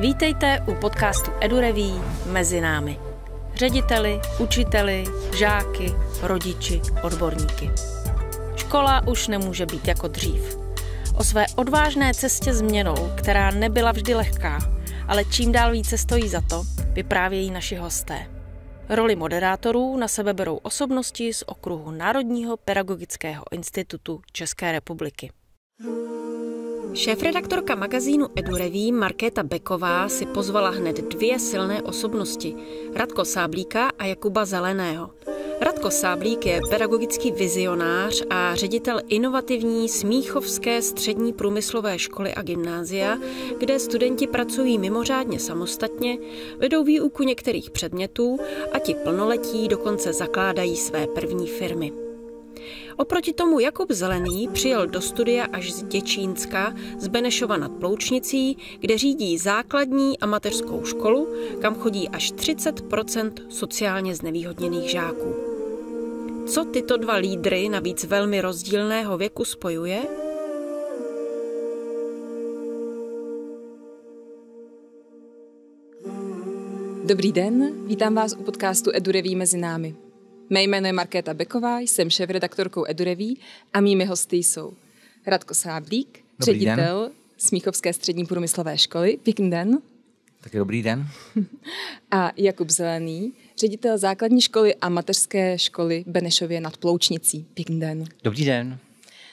Vítejte u podcastu Edureví Mezi námi. Řediteli, učiteli, žáky, rodiči, odborníky. Škola už nemůže být jako dřív. O své odvážné cestě změnou, která nebyla vždy lehká, ale čím dál více stojí za to, vyprávějí naši hosté. Roli moderátorů na sebe berou osobnosti z okruhu Národního pedagogického institutu České republiky. Hmm. Šéfredaktorka magazínu EduReví Markéta Beková si pozvala hned dvě silné osobnosti, Radko Sáblíka a Jakuba Zeleného. Radko Sáblík je pedagogický vizionář a ředitel inovativní Smíchovské střední průmyslové školy a gymnázia, kde studenti pracují mimořádně samostatně, vedou výuku některých předmětů a ti plnoletí dokonce zakládají své první firmy. Oproti tomu Jakub Zelený přijel do studia až z Děčínska, z Benešova nad Ploučnicí, kde řídí základní a mateřskou školu, kam chodí až 30 sociálně znevýhodněných žáků. Co tyto dva lídry, navíc velmi rozdílného věku, spojuje? Dobrý den, vítám vás u podcastu EduReví mezi námi. Mé jméno je Markéta Beková, jsem šéf-redaktorkou Edureví a mými hosty jsou Radko Sáblík, dobrý ředitel den. Smíchovské střední průmyslové školy. Pěkný den. Taky dobrý den. A Jakub Zelený, ředitel základní školy a mateřské školy Benešově nad Ploučnicí. Pěkný den. Dobrý den.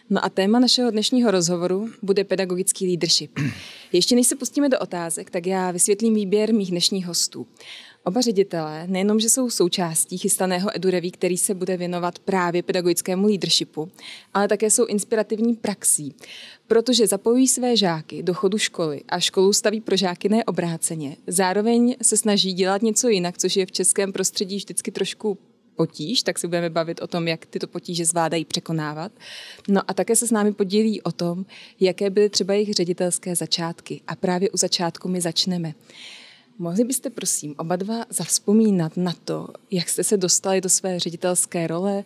No a téma našeho dnešního rozhovoru bude pedagogický leadership. Ještě než se pustíme do otázek, tak já vysvětlím výběr mých dnešních hostů. Oba ředitelé nejenom, že jsou součástí chystaného edureví, který se bude věnovat právě pedagogickému leadershipu, ale také jsou inspirativní praxí, protože zapojují své žáky do chodu školy a školu staví pro žáky neobráceně. Zároveň se snaží dělat něco jinak, což je v českém prostředí vždycky trošku potíž, tak si budeme bavit o tom, jak tyto potíže zvládají překonávat. No a také se s námi podělí o tom, jaké byly třeba jejich ředitelské začátky. A právě u začátku my začneme. Mohli byste prosím oba dva zavzpomínat na to, jak jste se dostali do své ředitelské role,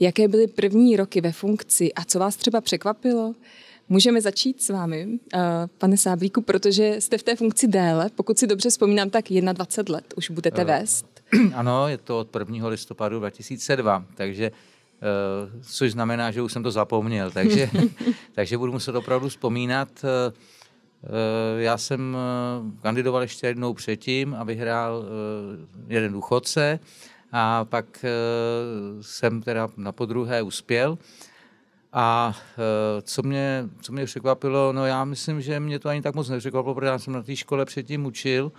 jaké byly první roky ve funkci a co vás třeba překvapilo? Můžeme začít s vámi, eh, pane Sáblíku, protože jste v té funkci déle. Pokud si dobře vzpomínám, tak 21 let už budete eh, vést. Ano, je to od 1. listopadu 2002, takže eh, což znamená, že už jsem to zapomněl, takže, takže budu muset opravdu vzpomínat. Eh, já jsem eh, kandidoval ještě jednou předtím a vyhrál eh, jeden důchodce a pak jsem teda na podruhé uspěl. A co mě, co mě překvapilo, no já myslím, že mě to ani tak moc nepřekvapilo, protože já jsem na té škole předtím učil.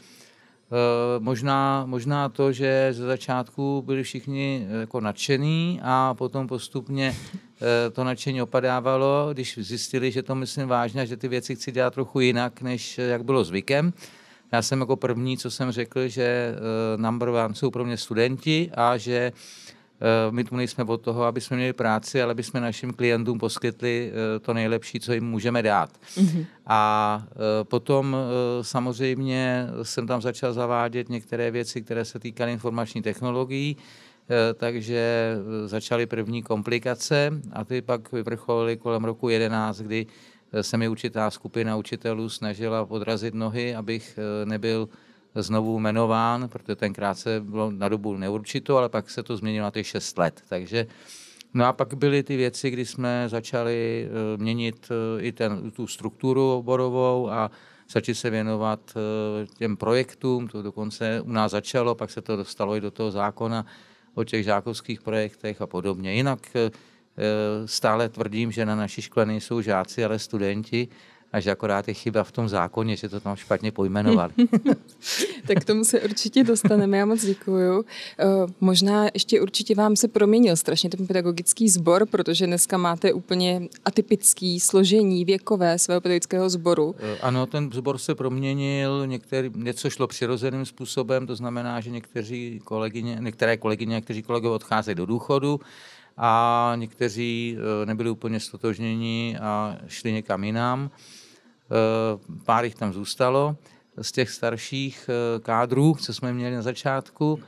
Možná, možná to, že ze začátku byli všichni jako nadšení a potom postupně Eh, to nadšení opadávalo, když zjistili, že to myslím vážně že ty věci chci dělat trochu jinak, než eh, jak bylo zvykem. Já jsem jako první, co jsem řekl, že eh, number one jsou pro mě studenti a že my tu nejsme od toho, aby jsme měli práci, ale aby jsme našim klientům poskytli to nejlepší, co jim můžeme dát. Mm-hmm. A potom samozřejmě jsem tam začal zavádět některé věci, které se týkaly informační technologií, Eh, takže eh, začaly první komplikace a ty pak vyvrcholily kolem roku 11, kdy eh, se mi určitá skupina učitelů snažila podrazit nohy, abych nebyl znovu jmenován, protože tenkrát se bylo na dobu neurčito, ale pak se to změnilo na těch 6 let. Takže No a pak byly ty věci, kdy jsme začali měnit i ten, tu strukturu oborovou a začít se věnovat těm projektům, to dokonce u nás začalo, pak se to dostalo i do toho zákona o těch žákovských projektech a podobně. Jinak eh, stále tvrdím, že na naší škole nejsou žáci, ale studenti a že akorát je chyba v tom zákoně, že to tam špatně pojmenovali. tak k tomu se určitě dostaneme, já moc děkuju. Eh, možná ještě určitě vám se proměnil strašně ten pedagogický sbor, protože dneska máte úplně atypický složení věkové svého pedagogického sboru. Eh, ano, ten sbor se proměnil, některý, něco šlo přirozeným způsobem, to znamená, že někteří kolegyně, některé kolegyně, někteří kolegové odcházejí do důchodu, a někteří eh, nebyli úplně stotožněni a šli někam jinam. Eh, pár jich tam zůstalo z těch starších eh, kádrů, co jsme měli na začátku.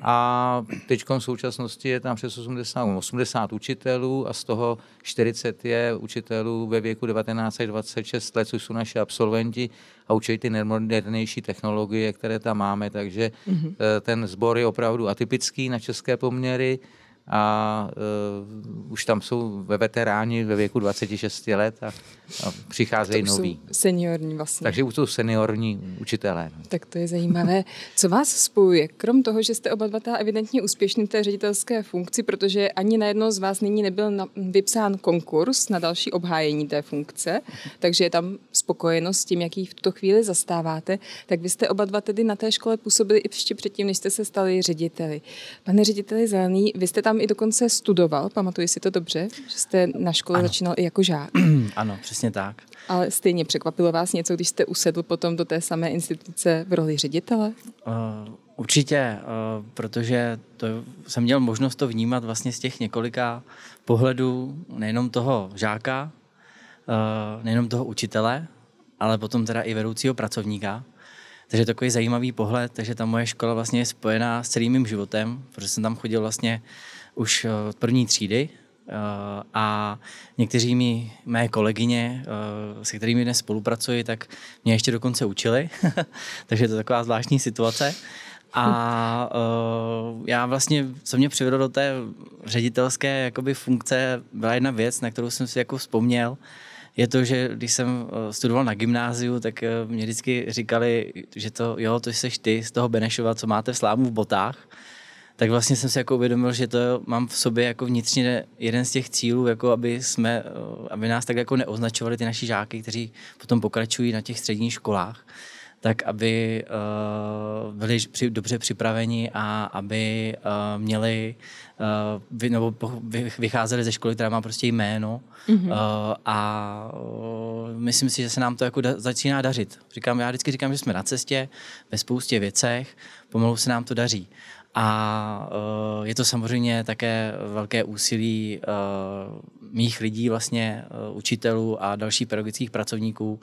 A teď v současnosti je tam přes 80, 80 učitelů a z toho 40 je učitelů ve věku 19 až 26 let, což jsou naše absolventi a učí ty nejmodernější technologie, které tam máme. Takže mm-hmm. ten sbor je opravdu atypický na české poměry a uh, už tam jsou ve veteráni ve věku 26 let a, a přicházejí to noví. seniorní vlastně. Takže už jsou seniorní učitelé. No. Tak to je zajímavé. Co vás spojuje? Krom toho, že jste oba dva ta evidentně úspěšní v té ředitelské funkci, protože ani na jedno z vás nyní nebyl na, vypsán konkurs na další obhájení té funkce, takže je tam spokojenost s tím, jaký v tuto chvíli zastáváte, tak vy jste oba dva tedy na té škole působili i ještě předtím, než jste se stali řediteli. Pane řediteli Zelený, vy jste tam tam i dokonce studoval, pamatuji si to dobře, že jste na škole ano. začínal i jako žák. ano, přesně tak. Ale stejně překvapilo vás něco, když jste usedl potom do té samé instituce v roli ředitele? Uh, určitě, uh, protože to, jsem měl možnost to vnímat vlastně z těch několika pohledů nejenom toho žáka, uh, nejenom toho učitele, ale potom teda i vedoucího pracovníka. Takže takový zajímavý pohled, takže ta moje škola vlastně je spojená s celým mým životem, protože jsem tam chodil vlastně už eh, první třídy eh, a někteří mi, mé kolegyně, eh, se kterými dnes spolupracuji, tak mě ještě dokonce učili, takže to je taková zvláštní situace. A uh, já vlastně, co mě přivedlo do té ředitelské jakoby, funkce, byla jedna věc, na kterou jsem si jako vzpomněl. Je to, že když jsem studoval na gymnáziu, tak mě vždycky říkali, že to, jo, to jsi ty z toho Benešova, co máte v slámu v botách tak vlastně jsem si jako uvědomil, že to mám v sobě jako vnitřně jeden z těch cílů, jako aby, jsme, eh, aby nás tak jako neoznačovali ty naši žáky, kteří potom pokračují na těch středních školách, tak aby uh, byli při, dobře připraveni a aby uh, měli, uh, vy, nebo vycházeli ze školy, která má prostě jméno mm-hmm. uh, a uh, myslím si, že se nám to jako da, začíná dařit. Říkám, já vždycky říkám, že jsme na cestě ve spoustě věcech, pomalu se nám to daří. A eh, je to samozřejmě také velké úsilí eh, mých lidí, vlastně eh, učitelů a dalších pedagogických pracovníků,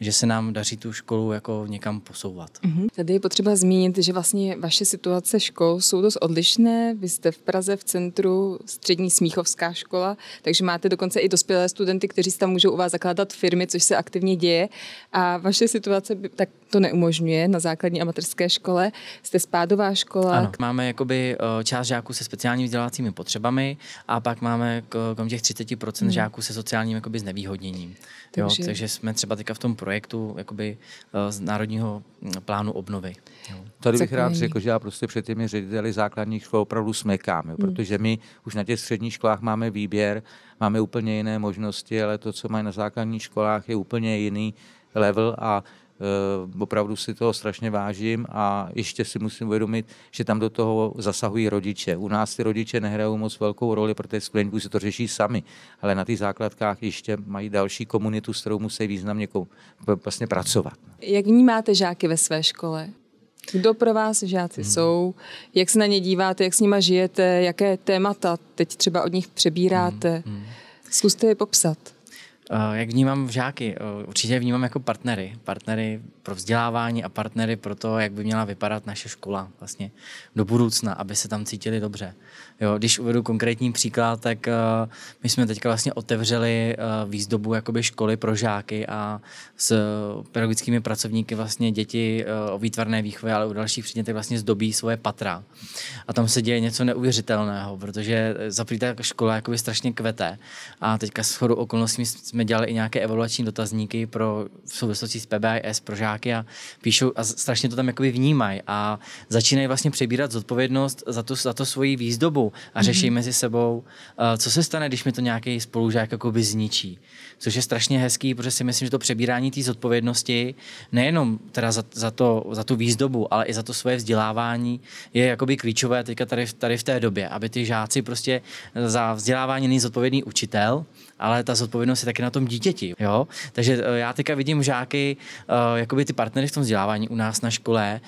že se nám daří tu školu jako někam posouvat. Mm-hmm. Tady je potřeba zmínit, že vlastně vaše situace škol jsou dost odlišné. Vy jste v Praze v centru střední smíchovská škola, takže máte dokonce i dospělé studenty, kteří tam můžou u vás zakládat firmy, což se aktivně děje. A vaše situace by, tak to neumožňuje na základní amatérské škole. Jste spádová škola. Ano, máme jakoby eh, část žáků se speciálními vzdělávacími potřebami a pak máme kolem těch 30% mm. žáků se sociálním jakoby znevýhodněním. Takže... Jo, takže jsme třeba teďka v tom projektu jakoby, eh, z Národního mm, plánu obnovy. Tady bych rád řekl, že já prostě před těmi řediteli základních škol opravdu smekám, jo, hmm. protože my už na těch středních školách máme výběr, máme úplně jiné možnosti, ale to, co mají na základních školách, je úplně jiný level a Eh, opravdu si toho strašně vážím a ještě si musím uvědomit, že tam do toho zasahují rodiče. U nás ty rodiče nehrajou moc velkou roli, protože už si to řeší sami, ale na těch základkách ještě mají další komunitu, s kterou musí významně vlastně pracovat. Jak vnímáte žáky ve své škole? Kdo pro vás žáci hmm. jsou? Jak se na ně díváte? Jak s nima žijete? Jaké témata teď třeba od nich přebíráte? Hmm. Hmm. Zkuste je popsat. Eh, jak vnímám žáky? Eh, určitě vnímám jako partnery. Partnery pro vzdělávání a partnery pro to, jak by měla vypadat naše škola vlastně do budoucna, aby se tam cítili dobře. Jo, když uvedu konkrétní příklad, tak eh, my jsme teďka vlastně otevřeli výzdobu jakoby školy pro žáky a s pedagogickými pracovníky vlastně děti o výtvarné výchově, ale u dalších předmětech vlastně zdobí svoje patra. A tam se děje něco neuvěřitelného, protože zaprý ta škola jakoby strašně kvete. A teďka s chodu okolností jsme dělali i nějaké evaluační dotazníky pro, v souvislosti s PBIS pro žáky a píšou a strašně to tam jakoby vnímají a začínají vlastně přebírat zodpovědnost za, tu, za to svoji výzdobu a mhm. řeší mm-hmm. mezi sebou, uh, co se stane, když mi to nějaký spolužák jakoby zničí. Což je strašně hezký, protože si myslím, že to přebírání té zodpovědnosti nejenom teda za, za, to, za tu výzdobu, ale i za to svoje vzdělávání je jakoby klíčové teďka tady, tady v té době, aby ty žáci prostě za vzdělávání není zodpovědný učitel, ale ta zodpovědnost je taky na tom dítěti. Jo? Takže eh, já teďka vidím žáky, eh, jakoby ty partnery v tom vzdělávání u nás na škole,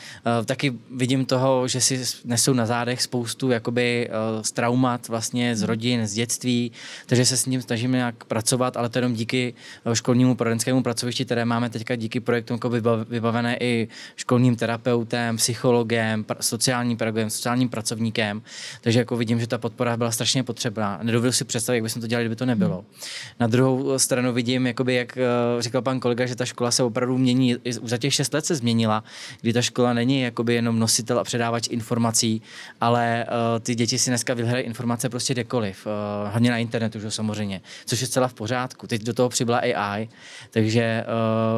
eh, taky vidím toho, že si nesou na zádech spoustu jakoby z traumat vlastně z hmm. rodin, z dětství, takže se s ním snažíme nějak pracovat, ale to jenom díky školnímu poradenskému pracovišti, které máme teďka díky projektům jako vybavené i školním terapeutem, psychologem, sociálním pedagogem, sociálním pracovníkem. Takže jako vidím, že ta podpora byla strašně potřebná. Nedovedu si představit, jak bychom to dělali, kdyby to nebylo. Hmm. Na druhou stranu vidím, jakoby, jak eh, říkal pan kolega, že ta škola se opravdu mění, za těch šest let se změnila, kdy ta škola není jakoby jenom nositel a předávač informací, ale uh, ty děti si dneska vyhledají informace prostě kdekoliv, uh, hlavně na internetu, že samozřejmě, což je zcela v pořádku. Teď do toho přibyla AI, takže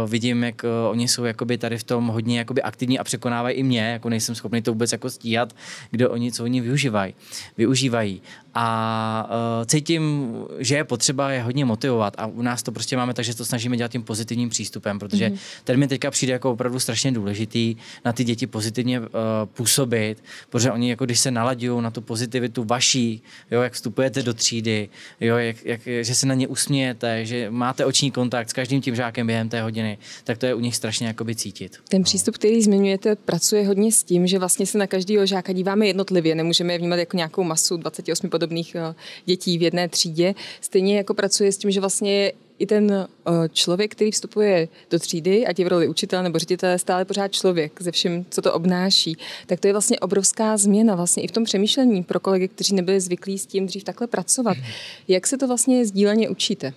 uh, vidím, jak uh, oni jsou jakoby tady v tom hodně jakoby aktivní a překonávají i mě, jako nejsem schopný to vůbec jako stíhat, kdo oni, co oni využívají. využívají. A uh, cítím, že je potřeba je hodně motivovat a u nás to prostě máme tak, že to snažíme dělat tím pozitivním přístupem, protože mm-hmm. ten mi teďka přijde jako opravdu strašně důležitý na ty děti pozitivně uh, působit, protože oni jako když se naladí na tu pozitivitu vaší, jo, jak vstupujete do třídy, jo, jak, jak, že se na ně usmějete, že máte oční kontakt s každým tím žákem během té hodiny, tak to je u nich strašně jakoby cítit. Ten no. přístup, který zmiňujete, pracuje hodně s tím, že vlastně se na každého žáka díváme jednotlivě, nemůžeme je vnímat jako nějakou masu 28 podobných eh, dětí v jedné třídě, stejně jako pracuje s tím, že vlastně i ten eh, člověk, který vstupuje do třídy, ať je v roli učitel nebo ředitel, stále pořád člověk ze všem, co to obnáší, tak to je vlastně obrovská změna vlastně i v tom přemýšlení pro kolegy, kteří nebyli zvyklí s tím dřív takhle pracovat. Mhm. Jak se to vlastně sdíleně učíte?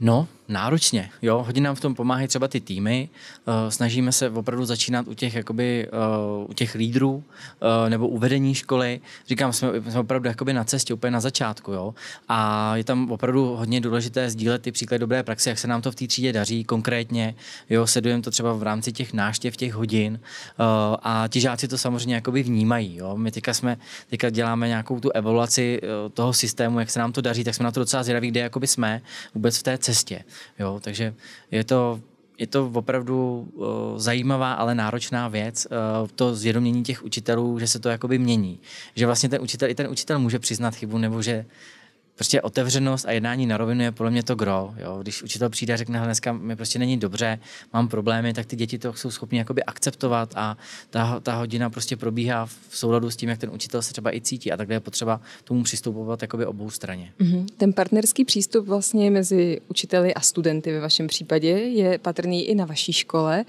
No, náročně. Jo? Hodně nám v tom pomáhají třeba ty týmy. Uh, snažíme se opravdu začínat u těch, jakoby, uh, u těch lídrů uh, nebo u vedení školy. Říkám, jsme, jsme opravdu jakoby na cestě, úplně na začátku. Jo? A je tam opravdu hodně důležité sdílet ty příklady dobré praxe, jak se nám to v té třídě daří konkrétně. Jo? Sledujeme to třeba v rámci těch náštěv, těch hodin a ti žáci to samozřejmě jakoby vnímají. Jo? My teďka, jsme, teďka děláme nějakou tu evaluaci toho systému, jak se nám to daří, tak jsme na to docela zvědaví, kde jakoby jsme vůbec v té cestě. Jo, takže je to je to opravdu uh, zajímavá, ale náročná věc, uh, to zvědomění těch učitelů, že se to jakoby mění. Že vlastně ten učitel, i ten učitel může přiznat chybu, nebo že prostě otevřenost a jednání na rovinu je podle mě to gro. Jo? Když učitel přijde a řekne, dneska mi prostě není dobře, mám problémy, tak ty děti to jsou schopni jakoby akceptovat a ta, ta hodina prostě probíhá v souladu s tím, jak ten učitel se třeba i cítí a takhle je potřeba tomu přistupovat jakoby obou straně. Mm-hmm. Ten partnerský přístup vlastně mezi učiteli a studenty ve vašem případě je patrný i na vaší škole. Uh,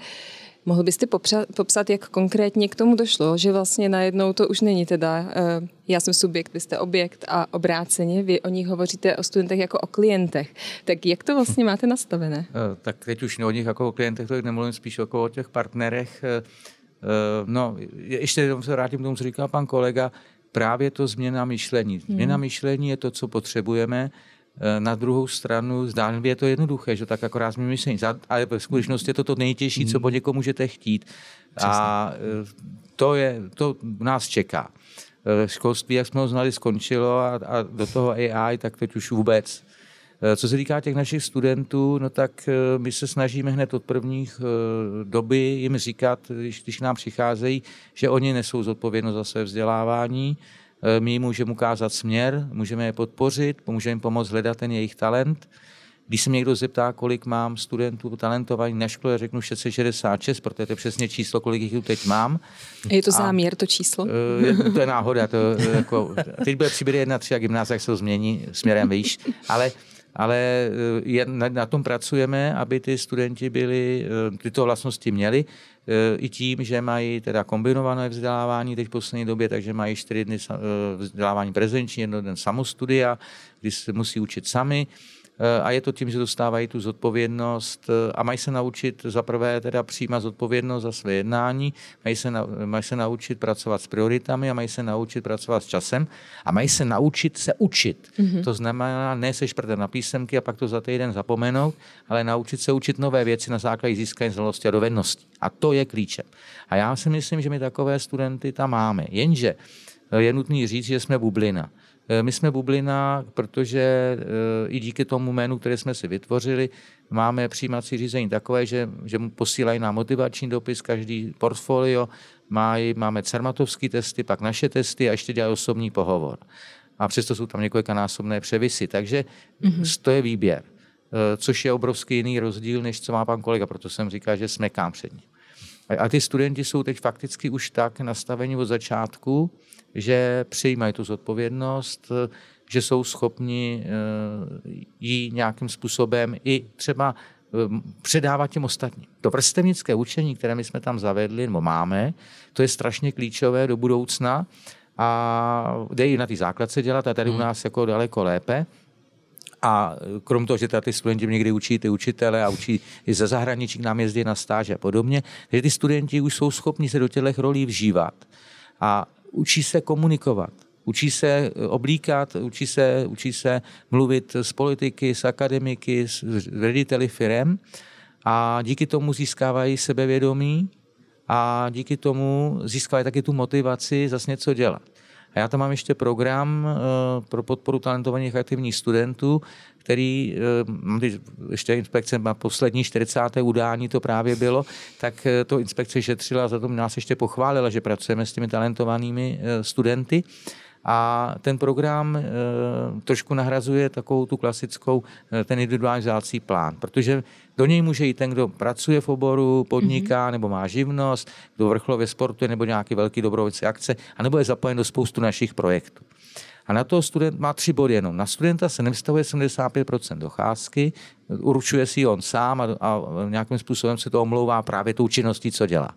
Mohl byste popřa- popsat, jak konkrétně k tomu došlo, že vlastně najednou to už není teda, eh, já jsem subjekt, vy jste objekt a obráceně, vy o nich hovoříte o studentech jako o klientech. Tak jak to vlastně máte nastavené? Eh, tak teď už o nich jako o klientech, to nemluvím spíš jako o těch partnerech. Eh, no, ještě jenom se vrátím k tomu, co říkal pan kolega, právě to změna myšlení. Změna hmm. myšlení je to, co potřebujeme Eh, na druhou stranu, zdánlivě je to jednoduché, že tak akorát mi myšlení. Ale ve skutečnosti je to to nejtěžší, co po někom můžete chtít. A eh, to, je, to nás čeká. Eh, školství, jak jsme ho znali, skončilo a, a do toho AI, tak teď už vůbec. Co se týká těch našich studentů, no tak my se snažíme hned od prvních doby jim říkat, když, když nám přicházejí, že oni nesou zodpovědnost za své vzdělávání, Eh, my jim můžeme ukázat směr, můžeme je podpořit, můžeme jim pomoct hledat ten jejich talent. Když se mě někdo zeptá, kolik mám studentů talentovaných na škole, řeknu 666, protože to je přesně číslo, kolik jich teď mám. Je to záměr, a, to číslo? Eh, je, to je náhoda. To, eh, jako, teď bude přibude jedna, tři a gymnázia se to změní směrem výš. Ale, ale je, na, na tom pracujeme, aby ty studenti byli, tyto vlastnosti měli. Eh, i tím, že mají teda kombinované vzdělávání teď v poslední době, takže mají čtyři dny eh, vzdělávání prezenční, jeden den samostudia, kdy se musí učit sami Eh, a je to tím, že dostávají tu zodpovědnost eh, a mají se naučit prvé teda přijímat zodpovědnost za své jednání, mají se, na, mají se naučit pracovat s prioritami a mají se naučit pracovat s časem a mají se naučit se učit. Mm-hmm. To znamená ne se šprtat na písemky a pak to za týden zapomenout, ale naučit se učit nové věci na základě získání znalosti a dovedností. A to je klíčem. A já si myslím, že my takové studenty tam máme. Jenže eh, je nutný říct, že jsme bublina. Eh, my jsme bublina, protože eh, i díky tomu jménu, které jsme si vytvořili, máme přijímací řízení takové, že, že posílají nám motivační dopis, každý portfolio, mají, máme cermatovské testy, pak naše testy a ještě dělají osobní pohovor. A přesto jsou tam několikanásobné převisy, takže mm-hmm. to je výběr, eh, což je obrovský jiný rozdíl, než co má pan kolega, proto jsem říkal, že smekám před ním. A ty studenti jsou teď fakticky už tak nastaveni od začátku, že přijímají tu zodpovědnost, že jsou schopni eh, ji nějakým způsobem i třeba eh, předávat těm ostatním. To vrstevnické učení, které my jsme tam zavedli, nebo máme, to je strašně klíčové do budoucna a jde i na ty základce dělat a tady u hmm. nás jako daleko lépe. A krom toho, že tady ty studenti někdy učí ty učitele a učí i ze zahraničí, k nám jezdí na stáže a podobně, že ty studenti už jsou schopni se do těchto rolí vžívat. A učí se komunikovat. Učí se eh, oblíkat, učí se, učí se mluvit s politiky, s akademiky, s řediteli firem a díky tomu získávají sebevědomí a díky tomu získávají taky tu motivaci zase něco dělat. A já tam mám ještě program eh, pro podporu talentovaných aktivních studentů, který, když eh, ještě inspekce má poslední 40. udání, to právě bylo, tak eh, to inspekce šetřila, za to nás ještě pochválila, že pracujeme s těmi talentovanými eh, studenty. A ten program e, trošku nahrazuje takovou tu klasickou, ten individuální vzdělávací plán, protože do něj může jít ten, kdo pracuje v oboru, podniká mm-hmm. nebo má živnost, kdo vrcholově sportuje nebo nějaký velký dobrovolnický akce, anebo je zapojen do spoustu našich projektů. A na to student má tři body jenom. Na studenta se nevztahuje 75% docházky, určuje si on sám a, a nějakým způsobem se to omlouvá právě tou činností, co dělá.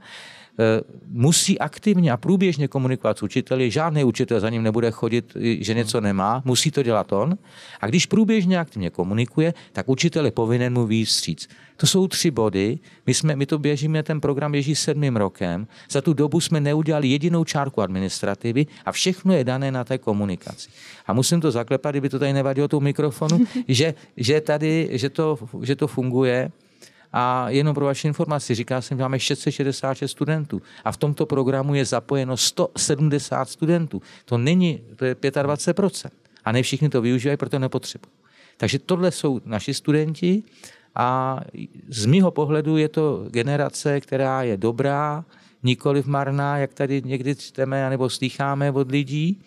Eh, musí aktivně a průběžně komunikovat s učiteli. Žádný učitel za ním nebude chodit, že něco hmm. nemá, musí to dělat on. A když průběžně aktivně komunikuje, tak učitel je povinen mu výstříc. To jsou tři body. My, jsme, my to běžíme, ten program běží sedmým rokem. Za tu dobu jsme neudělali jedinou čárku administrativy a všechno je dané na té komunikaci. A musím to zaklepat, kdyby to tady nevadilo tu mikrofonu, že, že tady, že to, že to funguje a jenom pro vaši informaci, říká jsem, že máme 666 studentů a v tomto programu je zapojeno 170 studentů. To není, to je 25%. A ne všichni to využívají, proto nepotřebují. Takže tohle jsou naši studenti a z mýho pohledu je to generace, která je dobrá, nikoliv marná, jak tady někdy čteme nebo slycháme od lidí.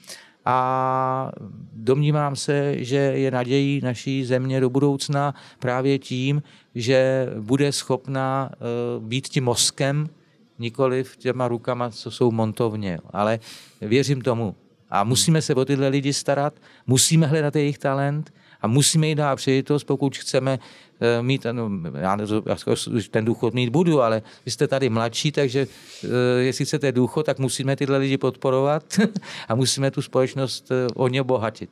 A domnívám se, že je nadějí naší země do budoucna právě tím, že bude schopná eh, být tím mozkem, nikoli v těma rukama, co jsou montovně. Ale věřím tomu. A musíme se o tyhle lidi starat, musíme hledat jejich talent a musíme jít dát přejitost, pokud chceme eh, mít, eh, no, já, já ten důchod mít budu, ale vy jste tady mladší, takže jestli chcete důchod, tak musíme tyhle lidi podporovat a musíme tu společnost o ně obohatit.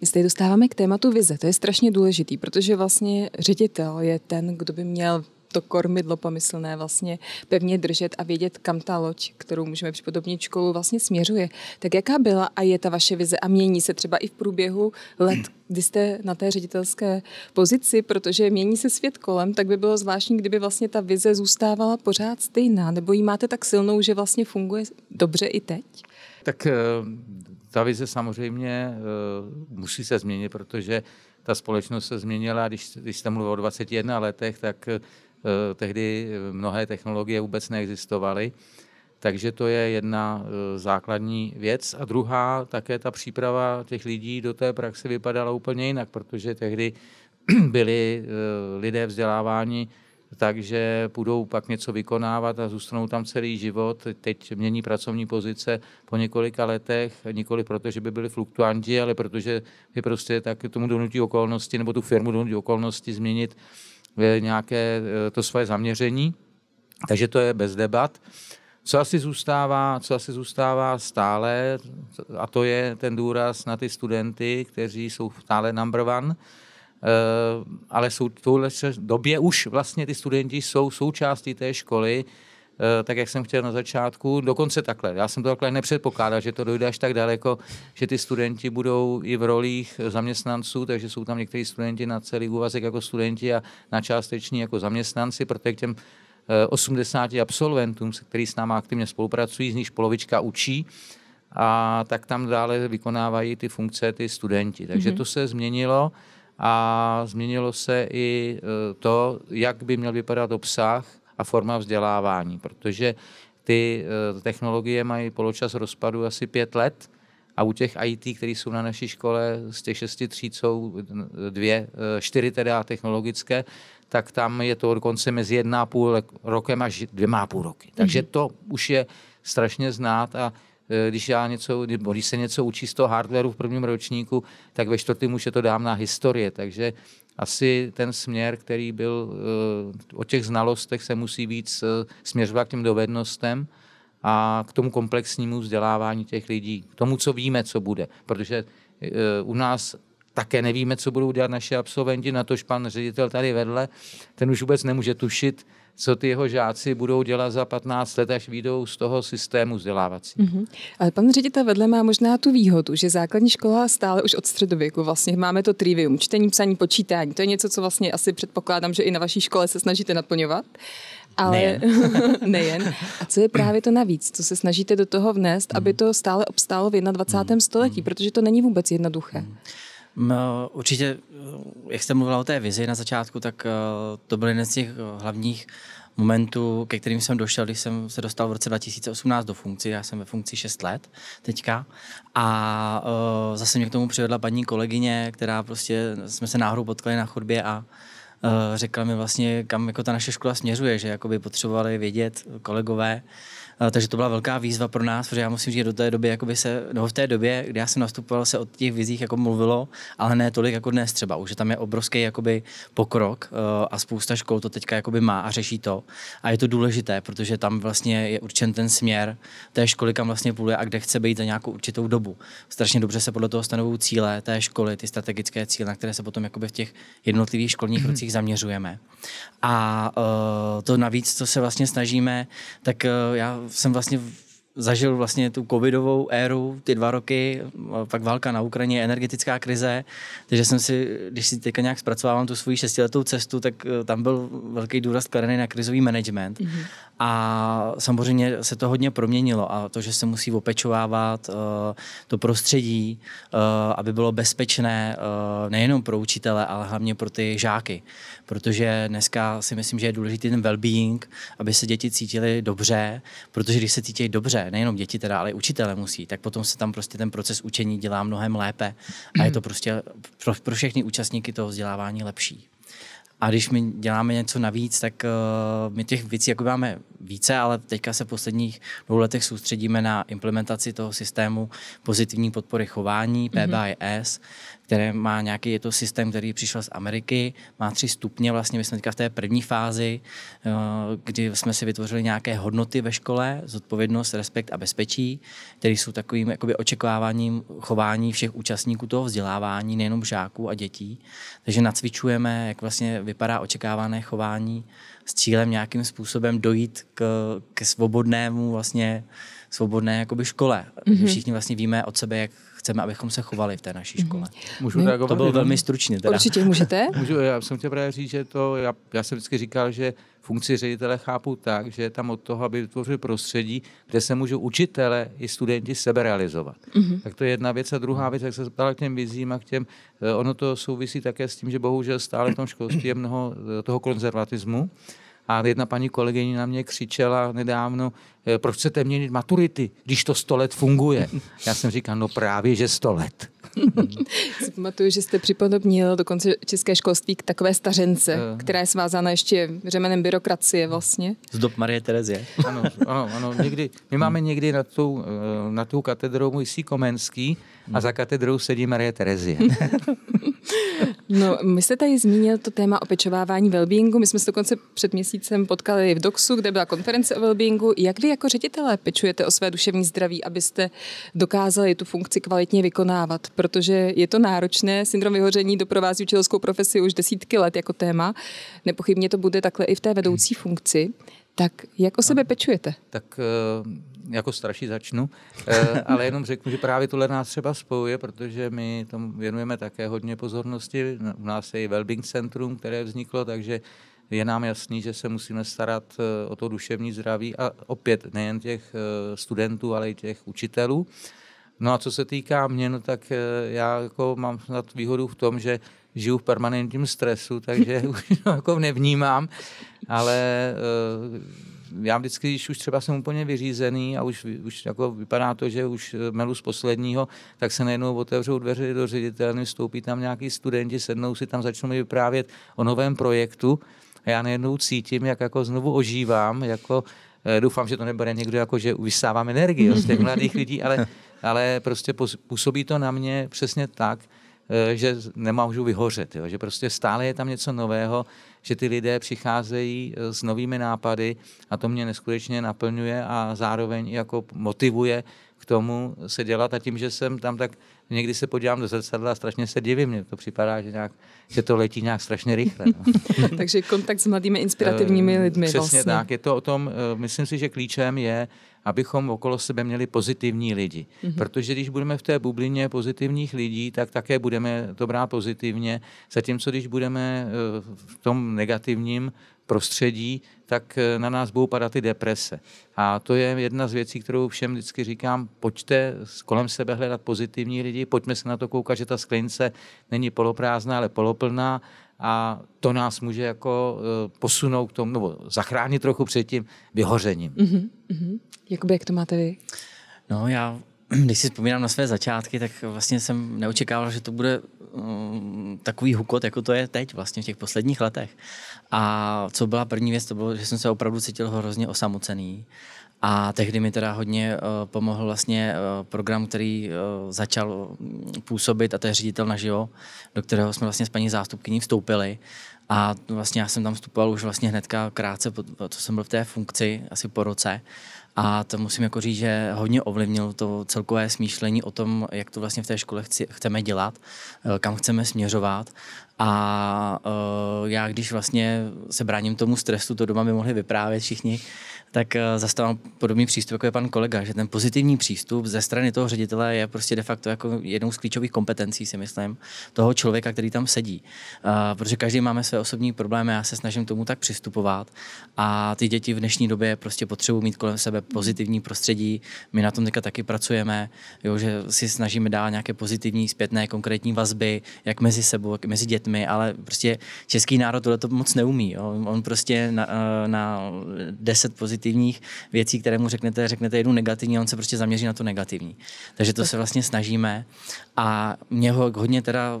My se tady dostáváme k tématu vize. To je strašně důležitý, protože vlastně ředitel je ten, kdo by měl to kormidlo pomyslné vlastně pevně držet a vědět, kam ta loď, kterou můžeme připodobnit školu, vlastně směřuje. Tak jaká byla a je ta vaše vize a mění se třeba i v průběhu let, kdy jste na té ředitelské pozici, protože mění se svět kolem, tak by bylo zvláštní, kdyby vlastně ta vize zůstávala pořád stejná, nebo ji máte tak silnou, že vlastně funguje dobře i teď? Tak eh, ta vize samozřejmě eh, musí se změnit, protože ta společnost se změnila, když, když jste mluvil o 21 letech, tak eh, tehdy mnohé technologie vůbec neexistovaly. Takže to je jedna eh, základní věc. A druhá, také ta příprava těch lidí do té praxe vypadala úplně jinak, protože tehdy byli lidé vzděláváni takže půjdou pak něco vykonávat a zůstanou tam celý život. Teď mění pracovní pozice po několika letech, nikoli proto, že by byli fluktuanti, ale protože je prostě tak tomu donutí okolnosti nebo tu firmu donutí okolnosti změnit eh, nějaké eh, to svoje zaměření. Takže to je bez debat. Co asi zůstává, co asi zůstává stále, a to je ten důraz na ty studenty, kteří jsou stále number one, Eh, ale jsou v touhle době už vlastně ty studenti jsou součástí té školy, eh, tak jak jsem chtěl na začátku, dokonce takhle. Já jsem to takhle nepředpokládal, že to dojde až tak daleko, že ty studenti budou i v rolích zaměstnanců, takže jsou tam někteří studenti na celý úvazek jako studenti a na částeční jako zaměstnanci, protože k těm 80 eh, absolventům, který s námi aktivně spolupracují, z nich polovička učí, a tak tam dále vykonávají ty funkce ty studenti. Takže mm-hmm. to se změnilo a změnilo se i e, to, jak by měl vypadat obsah a forma vzdělávání, protože ty e, technologie mají poločas rozpadu asi pět let a u těch IT, které jsou na naší škole, z těch šesti tříd jsou dvě, e, čtyři teda technologické, tak tam je to dokonce mezi jedna půl rokem až dvěma a půl roky. Takže mhm. to už je strašně znát a Eh, když já něco, když se něco učí z toho hardwareu v prvním ročníku, tak ve čtvrtém už je to dávná historie, takže asi ten směr, který byl eh, o těch znalostech, se musí víc eh, směřovat k těm dovednostem a k tomu komplexnímu vzdělávání těch lidí, k tomu, co víme, co bude. Protože u nás také nevíme, co budou dělat naše absolventi, na tož pan ředitel tady vedle, ten už vůbec nemůže tušit, co ty jeho žáci budou dělat za 15 let, až výjdou z toho systému vzdělávací. Mm-hmm. Ale pan ředitel vedle má možná tu výhodu, že základní škola stále už od středověku vlastně máme to trivium, čtení, psaní, počítání. To je něco, co vlastně asi předpokládám, že i na vaší škole se snažíte naplňovat. Ale nejen. nejen. A co je právě to navíc, co se snažíte do toho vnést, aby mhm. to stále obstálo v 21. Mhm. století, mhm. protože to není vůbec jednoduché. Eh, určitě, eh, jak jste mluvila o té vizi na začátku, tak eh, to byl jeden z těch hlavních momentů, ke kterým jsem došel, když jsem se dostal v roce 2018 do funkci. Já jsem ve funkci 6 let teďka. A uh, zase mě k tomu přivedla paní kolegyně, která prostě, jsme se náhodou potkali na chodbě a uh, řekla mi vlastně, kam jako ta naše škola směřuje, že jakoby potřebovali vědět kolegové, Eh, takže to byla velká výzva pro nás, protože já musím říct, že do té doby, jakoby se, no v té době, kdy já jsem nastupoval, se o těch vizích jako mluvilo, ale ne tolik jako dnes třeba. Už tam je obrovský jakoby pokrok eh, a spousta škol to teďka jakoby má a řeší to. A je to důležité, protože tam vlastně je určen ten směr té školy, kam vlastně půjde a kde chce být za nějakou určitou dobu. Strašně dobře se podle toho stanovují cíle té školy, ty strategické cíle, na které se potom jakoby v těch jednotlivých školních mhm. rocích zaměřujeme. A uh, to navíc, co se vlastně snažíme, tak uh, já jsem vlastně zažil vlastně tu covidovou éru, ty dva roky, pak válka na Ukrajině, energetická krize, takže jsem si, když si teďka nějak zpracovávám tu svoji šestiletou cestu, tak eh, tam byl velký důraz kladený na krizový management mm-hmm. a samozřejmě se to hodně proměnilo a to, že se musí opečovávat eh, to prostředí, eh, aby bylo bezpečné nejenom pro učitele, ale hlavně pro ty žáky, protože dneska si myslím, že je důležitý ten well-being, aby se děti cítily dobře, protože když se cítí dobře, nejenom děti teda, ale i učitele musí, tak potom se tam prostě ten proces učení dělá mnohem lépe a je to hmm. prostě pro, pro všechny účastníky toho vzdělávání lepší. A když my děláme něco navíc, tak uh, my těch věcí jako máme více, ale teďka se v posledních dvou letech soustředíme na implementaci toho systému pozitivní podpory chování, PBIS, mm-hmm které má nějaký, je to systém, který přišel z Ameriky, má tři stupně vlastně, my jsme teďka v té první fázi, kdy jsme si vytvořili nějaké hodnoty ve škole, zodpovědnost, respekt a bezpečí, které jsou takovým jakoby očekáváním chování všech účastníků toho vzdělávání, nejenom žáků a dětí. Takže nacvičujeme, jak vlastně vypadá očekávané chování s cílem nějakým způsobem dojít k, k svobodnému vlastně svobodné jakoby škole. Mm-hmm. Všichni vlastně víme od sebe, jak chceme, abychom se chovali v té naší mhm. škole. Můžu mhm. reagovat? To bylo velmi stručně. Teda. Určitě můžete. Můžu, já jsem chtěl právě říct, že to, já, já jsem vždycky říkal, že funkci ředitele chápu tak, že je tam od toho, aby vytvořili prostředí, kde se můžou učitele i studenti seberealizovat. Mm-hmm. Tak to je jedna věc. A druhá věc, jak se ptala k těm vizím a k těm, eh, ono to souvisí také s tím, že bohužel stále v tom školství je mnoho eh, toho konzervatismu. A jedna paní kolegyně na mě křičela nedávno, eh, proč chcete měnit maturity, když to 100 let funguje? Já jsem říkal, no právě, že 100 let. si pamatuju, že jste připodobnil dokonce české školství k takové stařence, uh. která je svázána ještě řemenem byrokracie vlastně. Z dob Marie Terezie. ano, ano, ano někdy, my máme někdy na tu, eh, na tu katedrou můj Komenský, a za katedrou sedí Marie Terezie. No, my jste tady zmínil to téma opečovávání wellbeingu. My jsme se dokonce před měsícem potkali v DOXu, kde byla konference o wellbeingu. Jak vy jako ředitelé pečujete o své duševní zdraví, abyste dokázali tu funkci kvalitně vykonávat? Protože je to náročné. Syndrom vyhoření doprovází učitelskou profesi už desítky let jako téma. Nepochybně to bude takhle i v té vedoucí funkci. Tak jak o sebe pečujete? Tak eh, jako starší začnu, eh, ale jenom řeknu, že právě tohle nás třeba spojuje, protože my tomu věnujeme také hodně pozornosti. U nás je i Wellbeing Centrum, které vzniklo, takže je nám jasný, že se musíme starat eh, o to duševní zdraví a opět nejen těch studentů, ale i těch učitelů. No a co se týká mě, no tak já jako mám snad výhodu v tom, že žiju v permanentním stresu, takže už jako nevnímám, ale eh, já vždycky, když už třeba jsem úplně vyřízený a už, už jako vypadá to, že už eh, melu z posledního, tak se najednou otevřou dveře do ředitelny, vstoupí tam nějaký studenti, sednou si tam, začnou mi vyprávět o novém projektu a já najednou cítím, jak jako znovu ožívám, jako eh, doufám, že to nebude někdo jako, že vysávám energii z těch mladých lidí, ale, ale prostě působí to na mě přesně tak, Eh, že nemůžu vyhořet, jo? že prostě stále je tam něco nového, že ty lidé přicházejí eh, s novými nápady a to mě neskutečně naplňuje a zároveň jako motivuje k tomu se dělat a tím, že jsem tam tak někdy se podívám do zrcadla a strašně se divím, mně to připadá, že, nějak, že to letí nějak strašně rychle. No. Takže kontakt s mladými inspirativními eh, lidmi. Přesně vlastně. tak, je to o tom, myslím si, že klíčem je abychom okolo sebe měli pozitivní lidi. Mm-hmm. Protože když budeme v té bublině pozitivních lidí, tak také budeme to brát pozitivně, zatímco když budeme eh, v tom negativním prostředí, tak eh, na nás budou padat i deprese. A to je jedna z věcí, kterou všem vždycky říkám, pojďte kolem sebe hledat pozitivní lidi, pojďme se na to koukat, že ta sklenice není poloprázdná, ale poloplná a to nás může jako eh, posunout k tomu, nebo zachránit trochu před tím vyhořením. Mm-hmm. mm-hmm. Jakoby, jak to máte vy? No já, když si vzpomínám na své začátky, tak vlastně jsem neočekával, že to bude mm, takový hukot, jako to je teď vlastně v těch posledních letech. A co byla první věc, to bylo, že jsem se opravdu cítil hrozně osamocený. A tehdy mi teda hodně uh, pomohl vlastně uh, program, který uh, začal mm, působit a to je ředitel naživo, do kterého jsme vlastně s paní zástupkyní vstoupili a vlastně já jsem tam vstupoval už vlastně hnedka krátce, po, co jsem byl v té funkci, asi po roce. A to musím jako říct, že hodně ovlivnilo to celkové smýšlení o tom, jak to vlastně v té škole chci, chceme dělat, eh, kam chceme směřovat. A uh, já, když vlastně se bráním tomu stresu, to doma mi mohli vyprávět všichni, tak uh, zastávám podobný přístup, jako je pan kolega, že ten pozitivní přístup ze strany toho ředitele je prostě de facto jako jednou z klíčových kompetencí, si myslím, toho člověka, který tam sedí. Uh, protože každý máme své své osobní problémy, já se snažím tomu tak přistupovat a ty děti v dnešní době prostě potřebují mít kolem sebe pozitivní prostředí. My na tom teďka taky pracujeme, jo, že si snažíme dát nějaké pozitivní, zpětné, konkrétní vazby, jak mezi sebou, jak mezi dětmi, ale prostě český národ tohle to moc neumí. Jo. On prostě na, eh, na deset pozitivních věcí, které mu řeknete, řeknete jednu negativní a on se prostě zaměří na to negativní. Takže to se vlastně snažíme a mě ho hodně teda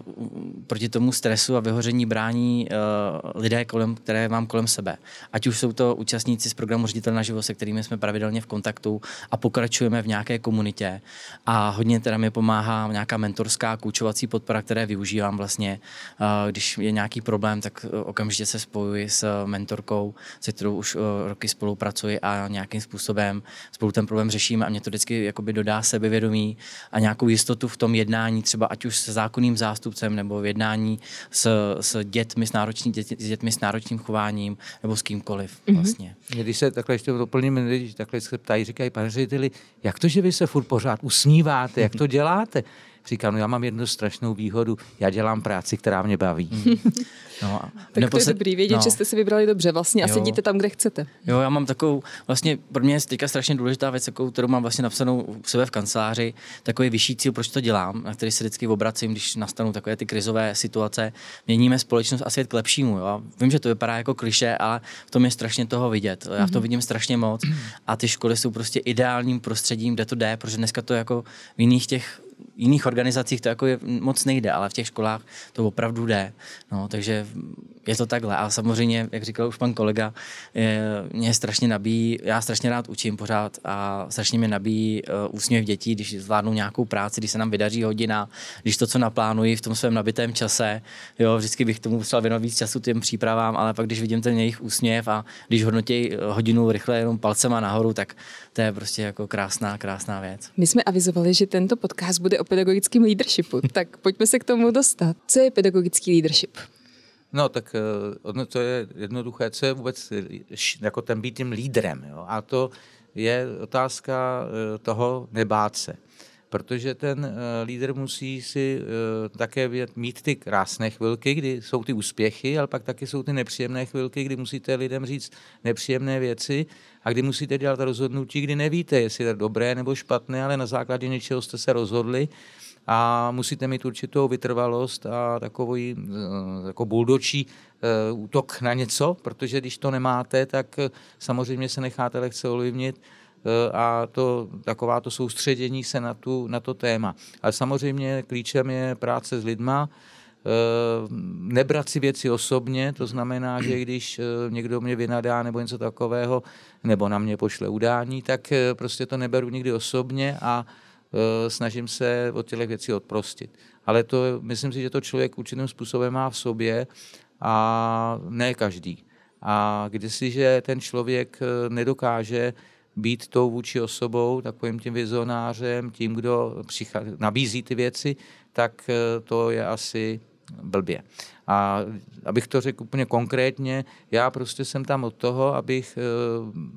proti tomu stresu a vyhoření brání eh, Eh, lidé, kolem, které mám kolem sebe. Ať už jsou to účastníci z programu Ředitel na živo, se kterými jsme pravidelně v kontaktu a pokračujeme v nějaké komunitě. A hodně teda mi pomáhá nějaká mentorská koučovací podpora, které využívám vlastně. Eh, když je nějaký problém, tak eh, okamžitě se spojuji s mentorkou, se kterou už roky spolupracuji a nějakým způsobem spolu ten problém řešíme a mě to vždycky jakoby dodá sebevědomí a nějakou jistotu v tom jednání, třeba ať už se zákonným zástupcem nebo v jednání s, s dětmi s náročným nároční děti, s dětmi s náročným chováním nebo s kýmkoliv mhm. vlastně. Mm-hmm. Když se takhle ještě doplním, když takhle se ptají, říkají, pane řediteli, jak to, že vy se furt pořád usmíváte, jak to děláte? říkám, no já mám jednu strašnou výhodu, já dělám práci, která mě baví. Hmm. No, tak nebo to je dobrý vědět, no. že jste si vybrali dobře vlastně a jo. sedíte tam, kde chcete. Jo, já mám takovou, vlastně pro mě je teďka strašně důležitá věc, takovou, kterou mám vlastně napsanou u sebe v kanceláři, takový vyšší cíl, proč to dělám, na který se vždycky obracím, když nastanou takové ty krizové situace. Měníme společnost a svět k lepšímu. Jo. Vím, že to vypadá jako kliše, ale v tom je strašně toho vidět. Já v tom mhm. vidím strašně moc a ty školy jsou prostě ideálním prostředím, kde to jde, protože dneska to jako v jiných těch jiných organizacích to jako je, moc nejde, ale v těch školách to opravdu jde. No, takže je to takhle. A samozřejmě, jak říkal už pan kolega, mě strašně nabíjí, já strašně rád učím pořád a strašně mě nabíjí eh, úsměv dětí, když zvládnu nějakou práci, když se nám vydaří hodina, když to, co naplánuji v tom svém nabitém čase, jo, vždycky bych tomu musel věnovat víc času těm přípravám, ale pak když vidím ten jejich úsměv a když hodnotí eh, hodinu rychle jenom palcema nahoru, tak to je prostě jako krásná, krásná věc. My jsme avizovali, že tento podcast bude o pedagogickém leadershipu, tak pojďme se k tomu dostat. Co je pedagogický leadership? No tak eh, to je jednoduché, co je vůbec eh, jako ten být tím lídrem. Jo? A to je otázka eh, toho nebát se. Protože ten lídr musí si také mít ty krásné chvilky, kdy jsou ty úspěchy, ale pak taky jsou ty nepříjemné chvilky, kdy musíte lidem říct nepříjemné věci a kdy musíte dělat rozhodnutí, kdy nevíte, jestli je to dobré nebo špatné, ale na základě něčeho jste se rozhodli a musíte mít určitou vytrvalost a takový eh, jako buldočí eh, útok na něco, protože když to nemáte, tak eh, samozřejmě se necháte lehce ovlivnit a to, taková to soustředění se na, tu, na to téma. Ale samozřejmě klíčem je práce s lidma, nebrat si věci osobně, to znamená, že když někdo mě vynadá nebo něco takového, nebo na mě pošle udání, tak prostě to neberu nikdy osobně a Eh, snažím se od těchto věcí odprostit. Ale to, myslím si, že to člověk určitým způsobem má v sobě a ne každý. A že ten člověk eh, nedokáže být tou vůči osobou, takovým tím vizionářem, tím, kdo nabízí ty věci, tak eh, to je asi blbě. A abych to řekl úplně konkrétně, já prostě jsem tam od toho, abych eh,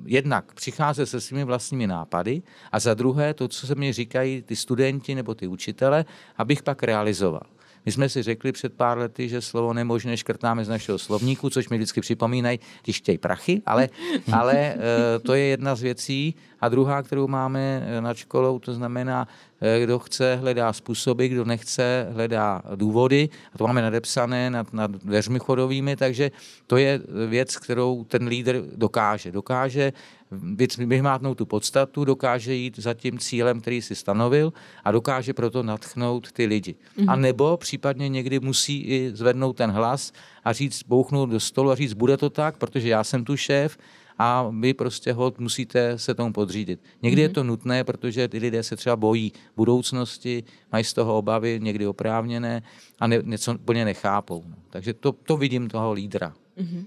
jednak přicházel se svými vlastními nápady a za druhé to, co se mi říkají ty studenti nebo ty učitele, abych pak realizoval. My jsme si řekli před pár lety, že slovo nemožné škrtáme z našeho slovníku, což mi vždycky připomínají, když chtějí prachy, ale, ale eh, to je jedna z věcí. A druhá, kterou máme eh, nad školou, to znamená Eh, kdo chce, hledá způsoby, kdo nechce, hledá důvody. A to máme nadepsané nad, nad dveřmi chodovými, takže to je věc, kterou ten lídr dokáže. Dokáže vyhmátnout tu podstatu, dokáže jít za tím cílem, který si stanovil a dokáže proto natchnout ty lidi. Mm-hmm. A nebo případně někdy musí i zvednout ten hlas a říct, bouchnout do stolu a říct, bude to tak, protože já jsem tu šéf, a vy prostě hod musíte se tomu podřídit. Někdy mm-hmm. je mhm. to nutné, protože ty lidé se třeba bojí budoucnosti, mají z toho obavy, někdy oprávněné a ne, něco úplně nechápou. No. Takže to, to vidím toho lídra. Mm-hmm.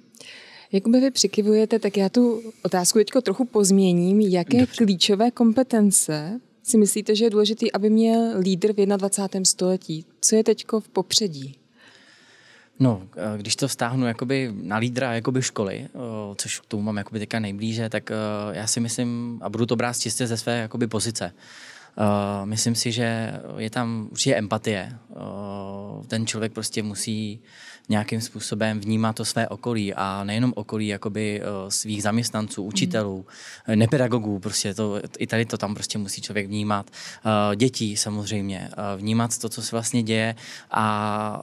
Jakoby vy přikivujete, tak já tu otázku teď trochu pozměním. Jaké Dobře. klíčové kompetence si myslíte, že je důležité, aby měl lídr v 21. století? Co je teď v popředí? No, eh, když to vztáhnu jakoby na lídra jakoby školy, eh, což k tomu mám jakoby teďka nejblíže, tak eh, já si myslím, a budu to brát čistě ze své jakoby pozice, myslím si, že je tam určitě empatie. ten člověk prostě musí nějakým způsobem vnímá to své okolí a nejenom okolí jakoby eh, svých zaměstnanců, mhm. učitelů, mm. nepedagogů, prostě to, i tady to tam prostě musí člověk vnímat, eh, dětí samozřejmě, vnímat to, co se vlastně děje a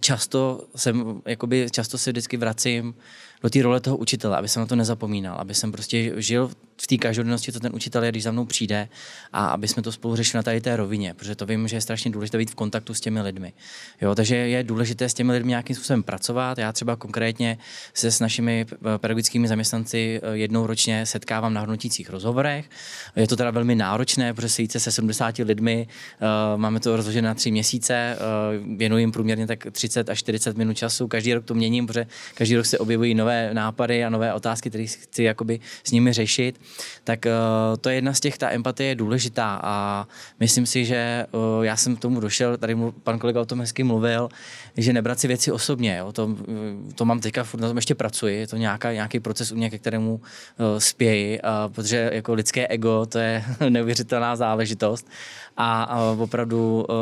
často jsem, jakoby často se vždycky vracím do té role toho učitele, aby jsem na to nezapomínal, aby jsem prostě žil v té každodennosti, co ten učitel je, když za mnou přijde a aby jsme to spolu řešili na tady té rovině, protože to vím, že je strašně důležité být v kontaktu s těmi lidmi. Jo, takže je důležité s těmi lidmi nějakým způsobem pracovat. Já třeba konkrétně se s našimi eh, pedagogickými zaměstnanci eh, jednou ročně setkávám na hodnotících rozhovorech. Je to teda velmi náročné, protože se se 70 lidmi, eh, máme to rozložené na tři měsíce, věnuji jim průměrně tak 30 až 40 minut času. Každý rok to měním, protože každý rok se objevují nové nové nápady a nové otázky, které chci jakoby s nimi řešit, tak uh, to je jedna z těch, ta empatie je důležitá a myslím si, že uh, já jsem k tomu došel, tady mluv, pan kolega o tom hezky mluvil, že nebrat si věci osobně, jo, to, eh, to mám teďka, furt na tom ještě pracuji, je to nějaká, nějaký proces u mě, ke kterému uh, spěji, uh, protože jako lidské ego, to je neuvěřitelná záležitost a, a opravdu uh,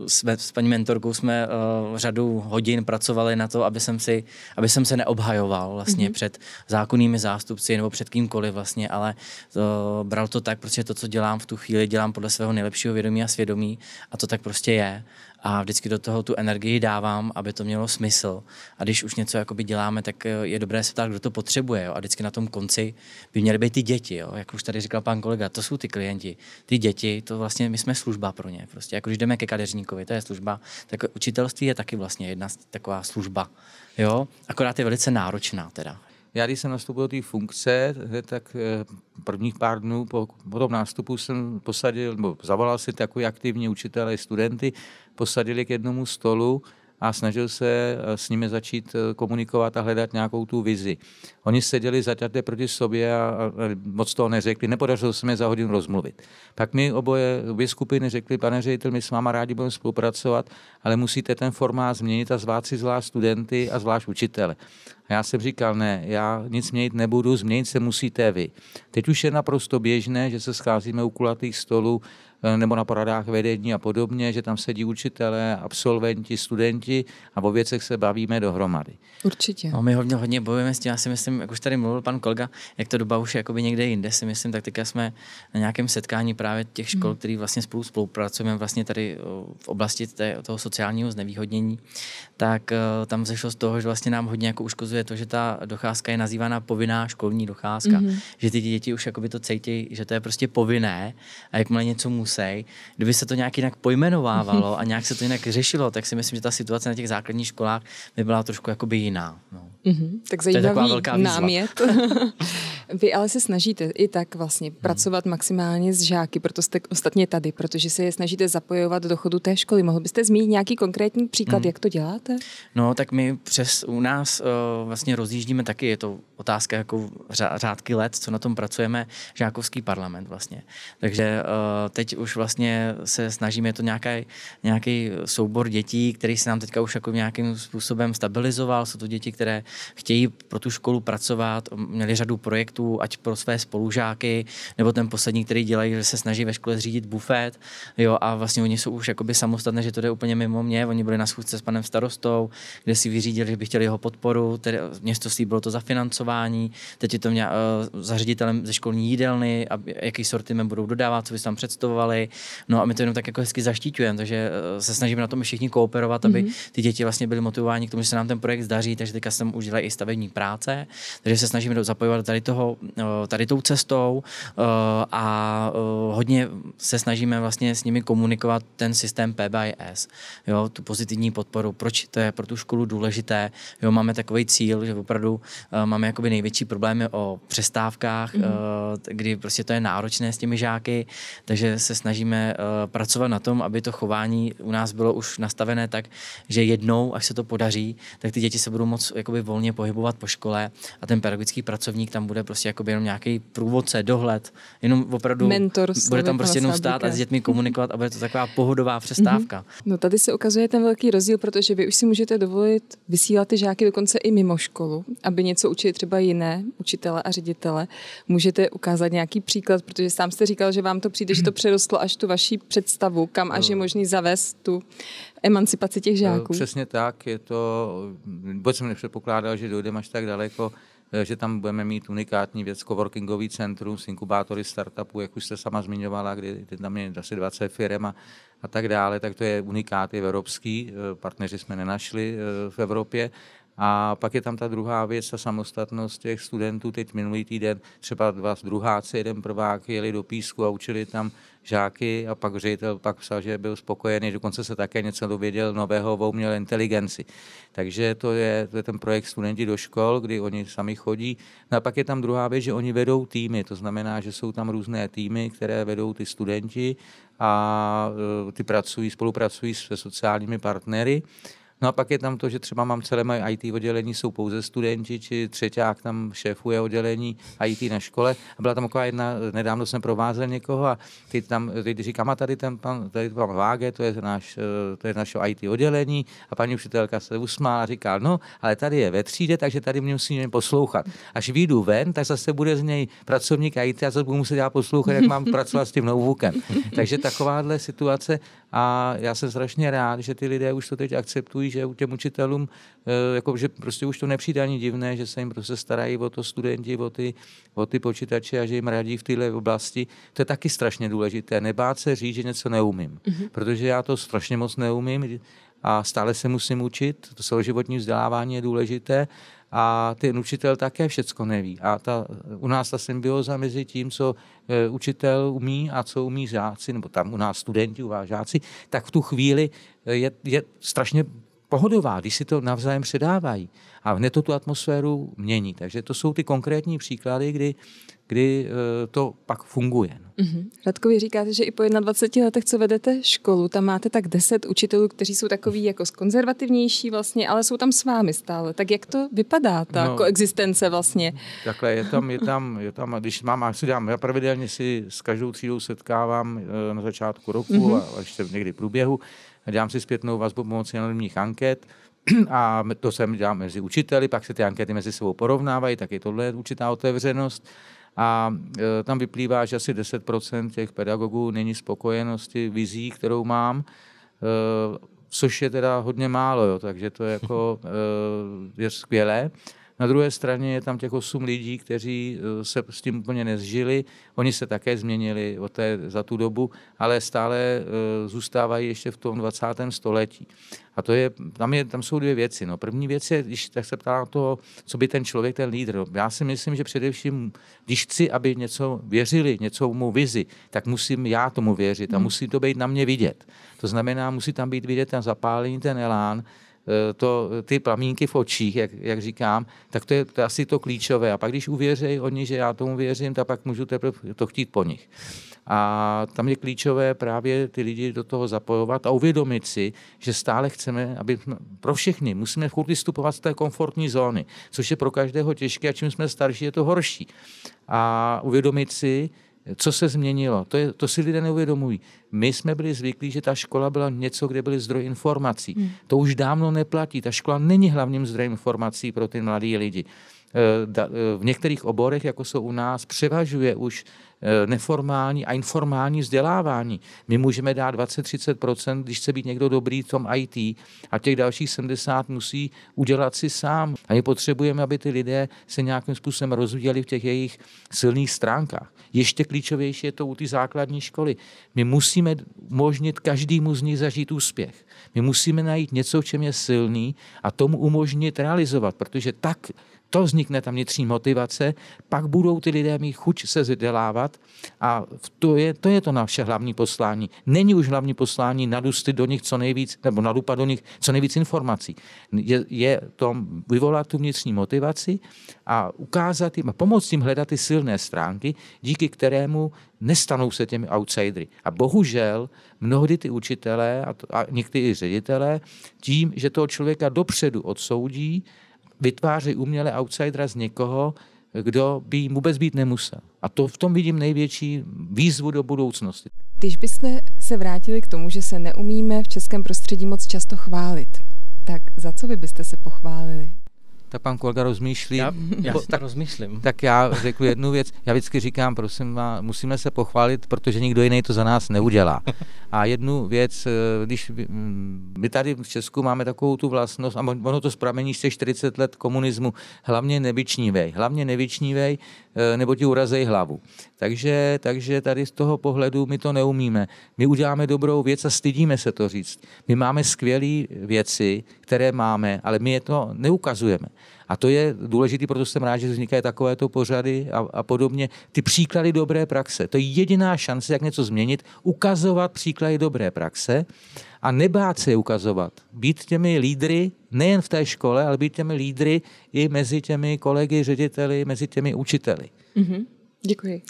eh, jsme, s paní mentorkou jsme uh, řadu hodin pracovali na to, aby jsem, si, aby jsem se neobhajoval vlastně mm-hmm. před zákonnými zástupci nebo před kýmkoliv vlastně, ale uh, bral to tak, protože to, co dělám v tu chvíli, dělám podle svého nejlepšího vědomí a svědomí a to tak prostě je a vždycky do toho tu energii dávám, aby to mělo smysl. A když už něco jakoby děláme, tak eh, je dobré se ptát, kdo to potřebuje. Jo? A vždycky na tom konci by měly být ty děti. Jo? Jak už tady říkal pan kolega, to jsou ty klienti. Ty děti, to vlastně my jsme služba pro ně. Prostě jako když jdeme ke kadeřníkovi, to je služba, tak učitelství je taky vlastně jedna taková služba. Jo? Akorát je velice náročná teda. Já když jsem nastoupil do té funkce, eh, tak eh, prvních pár dnů po, po tom nástupu jsem posadil, nebo zavolal si takový aktivní učitele, studenty, posadili k jednomu stolu a snažil se eh, s nimi začít komunikovat a hledat nějakou tu vizi. Oni seděli zaťaté proti sobě a, a moc toho neřekli, nepodařilo se mi za hodinu rozmluvit. Pak mi oboje, obě skupiny řekli, pane ředitel, my s váma rádi budeme spolupracovat, ale musíte ten formát změnit a zvát si zvlášť studenty a zvlášť učitele. Já jsem říkal, ne, já nic měnit nebudu, změnit se musíte vy. Teď už je naprosto běžné, že se scházíme u kulatých stolů Eh, nebo na poradách vedení a podobně, že tam sedí učitelé, absolventi, studenti a o věcech se bavíme dohromady. Určitě. No, my hodně, hodně bojujeme s tím, já si myslím, jak už tady mluvil pan kolega, jak to doba už je jakoby někde jinde, si myslím, tak teďka jsme na nějakém setkání právě těch škol, hmm. který vlastně spolu spolupracujeme vlastně tady eh, v oblasti té, toho sociálního znevýhodnění, tak eh, tam zešlo z toho, že vlastně nám hodně jako uškozuje to, že ta docházka je nazývána povinná školní docházka, mm-hmm. že ty děti už jakoby to cítí, že to je prostě povinné a jakmile něco musí, musí. kdyby se to nějak jinak pojmenovávalo a nějak se to jinak řešilo, tak si myslím, že ta situace na těch základních školách by byla trošku jakoby jiná. No. Mm-hmm, tak zajímavý to je námět. Vy ale se snažíte i tak vlastně hmm. pracovat maximálně s žáky, proto jste ostatně tady, protože se je snažíte zapojovat do chodu té školy. Mohl byste zmínit nějaký konkrétní příklad, hmm. jak to děláte? No, tak my přes u nás uh, vlastně rozjíždíme taky, je to otázka jako řádky let, co na tom pracujeme, žákovský parlament vlastně. Takže uh, teď už vlastně se snažíme, je to nějaký, nějaký soubor dětí, který se nám teďka už jako nějakým způsobem stabilizoval, jsou to děti, které chtějí pro tu školu pracovat, měli řadu projektů, ať pro své spolužáky, nebo ten poslední, který dělají, že se snaží ve škole zřídit bufet, jo, a vlastně oni jsou už jakoby samostatné, že to jde úplně mimo mě, oni byli na schůzce s panem starostou, kde si vyřídili, že by chtěli jeho podporu, tedy město bylo to zafinancování, teď je to mě, uh, eh, za ředitelem ze školní jídelny, a jaký mě budou dodávat, co by tam představovali, no a my to jenom tak jako hezky zaštítujeme, takže eh, se snažíme na tom všichni kooperovat, aby mhm. ty děti vlastně byly motivováni k tomu, že se nám ten projekt zdaří, takže teďka jsem už už dělají i stavební práce, takže se snažíme zapojovat tady, toho, eh, tady tou cestou eh, a eh, hodně se snažíme vlastně s nimi komunikovat ten systém PBIS, jo, tu pozitivní podporu, proč to je pro tu školu důležité, jo, máme takový cíl, že opravdu máme jakoby největší problémy o přestávkách, mm. kdy prostě to je náročné s těmi žáky, takže se snažíme pracovat na tom, aby to chování u nás bylo už nastavené tak, že jednou, až se to podaří, tak ty děti se budou moc jakoby volně pohybovat po škole a ten pedagogický pracovník tam bude prostě jako jenom nějaký průvodce, dohled, jenom opravdu Mentor, bude tam prostě jenom stát a s dětmi komunikovat a bude to taková pohodová mhm. přestávka. Mm-hmm. No tady se ukazuje ten velký rozdíl, protože vy už si můžete dovolit vysílat ty žáky dokonce i mimo školu, aby něco učili třeba jiné učitele a ředitele. Můžete ukázat nějaký příklad, protože sám jste říkal, že vám to přijde, že to přerostlo až tu vaší představu, kam až je možný zavést tu emancipaci těch eh, žáků. Přesně tak, je to, vůbec jsem nepředpokládal, že dojdeme až tak daleko, eh, že tam budeme mít unikátní věc, coworkingový centrum s inkubátory startupů, jak už jste sama zmiňovala, kdy tam je asi 20 firm a, a tak dále, tak to je unikát je evropský, eh, partneři jsme nenašli v Evropě a pak je tam ta druhá věc, ta samostatnost těch studentů. Teď minulý týden třeba dva druháci, jeden prvák jeli do písku a učili tam žáky a pak ředitel pak psal, že byl spokojený, že dokonce se také něco dověděl nového o umělé inteligenci. Takže to je, to je ten projekt studenti do škol, kdy oni sami chodí. No a pak je tam druhá věc, že oni vedou týmy, to znamená, že jsou tam různé týmy, které vedou ty studenti a e, ty pracují, spolupracují se sociálními partnery No a pak je tam to, že třeba mám celé moje IT oddělení, jsou pouze studenti, či třeták tam šéfuje oddělení IT na škole. A byla tam taková jedna, nedávno jsem provázel někoho a ty tam, teď říkám, a tady ten pan, tady pan Váge, to je, náš, to je naše IT oddělení a paní učitelka se usmála a říká, no, ale tady je ve třídě, takže tady mě musí poslouchat. Až vyjdu ven, tak zase bude z něj pracovník IT a zase budu muset já poslouchat, jak mám pracovat s tím notebookem. Takže takováhle situace a já jsem strašně rád, že ty lidé už to teď akceptují, že těm učitelům, eh, jako, že prostě už to nepřijde ani divné, že se jim prostě starají o to studenti, o ty, o ty počítače a že jim radí v této oblasti. To je taky strašně důležité. Nebát se říct, že něco neumím, mm-hmm. protože já to strašně moc neumím a stále se musím učit. To celoživotní vzdělávání je důležité a ten učitel také všecko neví. A ta, u nás ta symbioza mezi tím, co e, učitel umí a co umí žáci, nebo tam u nás studenti, u vás žáci, tak v tu chvíli e, je, je strašně pohodová, když si to navzájem předávají. A hned to tu atmosféru mění. Takže to jsou ty konkrétní příklady, kdy, kdy eh, to pak funguje. Mm-hmm. No. Radko, vy říkáte, že i po 21 letech, co vedete školu, tam máte tak 10 učitelů, kteří jsou takový jako konzervativnější vlastně, ale jsou tam s vámi stále. Tak jak to vypadá, ta no, koexistence vlastně? Takhle, je tam, je tam, je tam, když mám, já si dám, já pravidelně si s každou třídou setkávám eh, na začátku roku mm-hmm. a ještě někdy průběhu, dělám si zpětnou vazbu pomocí anonimních anket, a to jsem dělám mezi učiteli, pak se ty ankety mezi sebou porovnávají, je tohle určitá otevřenost. A e, tam vyplývá, že asi 10% těch pedagogů není spokojenosti vizí, kterou mám, e, což je teda hodně málo, jo, takže to je, jako, e, je skvělé. Na druhé straně je tam těch osm lidí, kteří eh, se s tím úplně nezžili. Oni se také změnili od té, za tu dobu, ale stále eh, zůstávají ještě v tom 20. století. A to je, tam, je, tam jsou dvě věci. No. První věc je, když tak se ptá na to, co by ten člověk, ten lídr. No. Já si myslím, že především, když chci, aby něco věřili, něco mu vizi, tak musím já tomu věřit a hmm. musí to být na mě vidět. To znamená, musí tam být vidět ten zapálení, ten elán, Eh, to, ty plamínky v očích, jak, jak říkám, tak to je, to je asi to klíčové. A pak, když uvěří oni, že já tomu věřím, tak pak můžu teprve to chtít po nich. A tam je klíčové právě ty lidi do toho zapojovat a uvědomit si, že stále chceme, aby pro všechny musíme furt vystupovat z té komfortní zóny, což je pro každého těžké a čím jsme starší, je to horší. A uvědomit si, co se změnilo? To, je, to si lidé neuvědomují. My jsme byli zvyklí, že ta škola byla něco, kde byly zdroj informací. Hmm. To už dávno neplatí. Ta škola není hlavním zdrojem informací pro ty mladé lidi. Eh, eh, v některých oborech, jako jsou u nás, převažuje už eh, neformální a informální vzdělávání. My můžeme dát 20-30%, když chce být někdo dobrý v tom IT a těch dalších 70 musí udělat si sám. A my potřebujeme, aby ty lidé se nějakým způsobem rozvíjeli v těch jejich silných stránkách. Ještě klíčovější je to u ty základní školy. My musíme umožnit každému z nich zažít úspěch. My musíme najít něco, v čem je silný a tomu umožnit realizovat, protože tak to vznikne ta vnitřní motivace, pak budou ty lidé mít chuť se vzdělávat a to je, to je to naše hlavní poslání. Není už hlavní poslání nadustit do nich co nejvíc, nebo nadupat do nich co nejvíc informací. Je, je to vyvolat tu vnitřní motivaci a ukázat jim a pomoct jim hledat ty silné stránky, díky kterému nestanou se těmi outsidery. A bohužel mnohdy ty učitelé a, to, a někdy i ředitelé tím, že toho člověka dopředu odsoudí, vytvářejí uměle outsidera z někoho, kdo by jim vůbec být nemusel. A to v tom vidím největší výzvu do budoucnosti. Když byste se vrátili k tomu, že se neumíme v českém prostředí moc často chválit, tak za co vy byste se pochválili? tak pan kolega rozmýšlí. Já, já si tak, rozmýšlím. Tak já řeknu jednu věc. Já vždycky říkám, prosím, musíme se pochválit, protože nikdo jiný to za nás neudělá. A jednu věc, eh, když mm, my tady v Česku máme takovou tu vlastnost, a ono to spramení se 40 let komunismu, hlavně nevyčnívej. Hlavně nevyčnívej, Eh, nebo ti urazej hlavu. Takže, takže tady z toho pohledu my to neumíme. My uděláme dobrou věc a stydíme se to říct. My máme skvělé věci, které máme, ale my je to neukazujeme. A to je důležité, proto jsem rád, že vznikají takovéto pořady a, a podobně. Ty příklady dobré praxe. To je jediná šance, jak něco změnit, ukazovat příklady dobré praxe a nebát se je ukazovat. Být těmi lídry nejen v té škole, ale být těmi lídry i mezi těmi kolegy, řediteli, mezi těmi učiteli. Mm-hmm. Děkuji.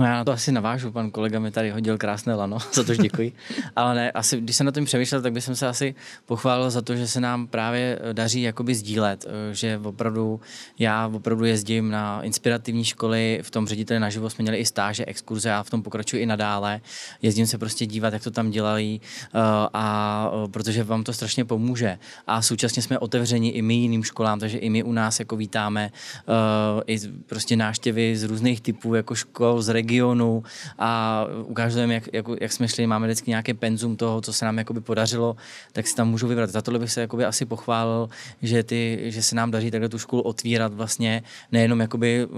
No já na to asi navážu, pan kolega mi tady hodil krásné lano, za to děkuji. Ale ne, asi, když jsem na tom přemýšlel, tak bych se asi pochválil za to, že se nám právě eh, daří jakoby sdílet, eh, že opravdu já opravdu jezdím na inspirativní školy, v tom řediteli naživo jsme měli i stáže, exkurze, já v tom pokračuji i nadále. Jezdím se prostě dívat, jak to tam dělají eh, a protože vám to strašně pomůže. A současně jsme otevřeni i my jiným školám, takže i my u nás jako vítáme i prostě náštěvy z různých typů, jako škol, z regionů, regionu a ukážeme, jak, jak, jak jsme šli, máme vždycky nějaké penzum toho, co se nám jakoby podařilo, tak si tam můžu vybrat. Za tohle bych se jakoby asi pochválil, že, ty, že se nám daří takhle tu školu otvírat vlastně nejenom jakoby uh,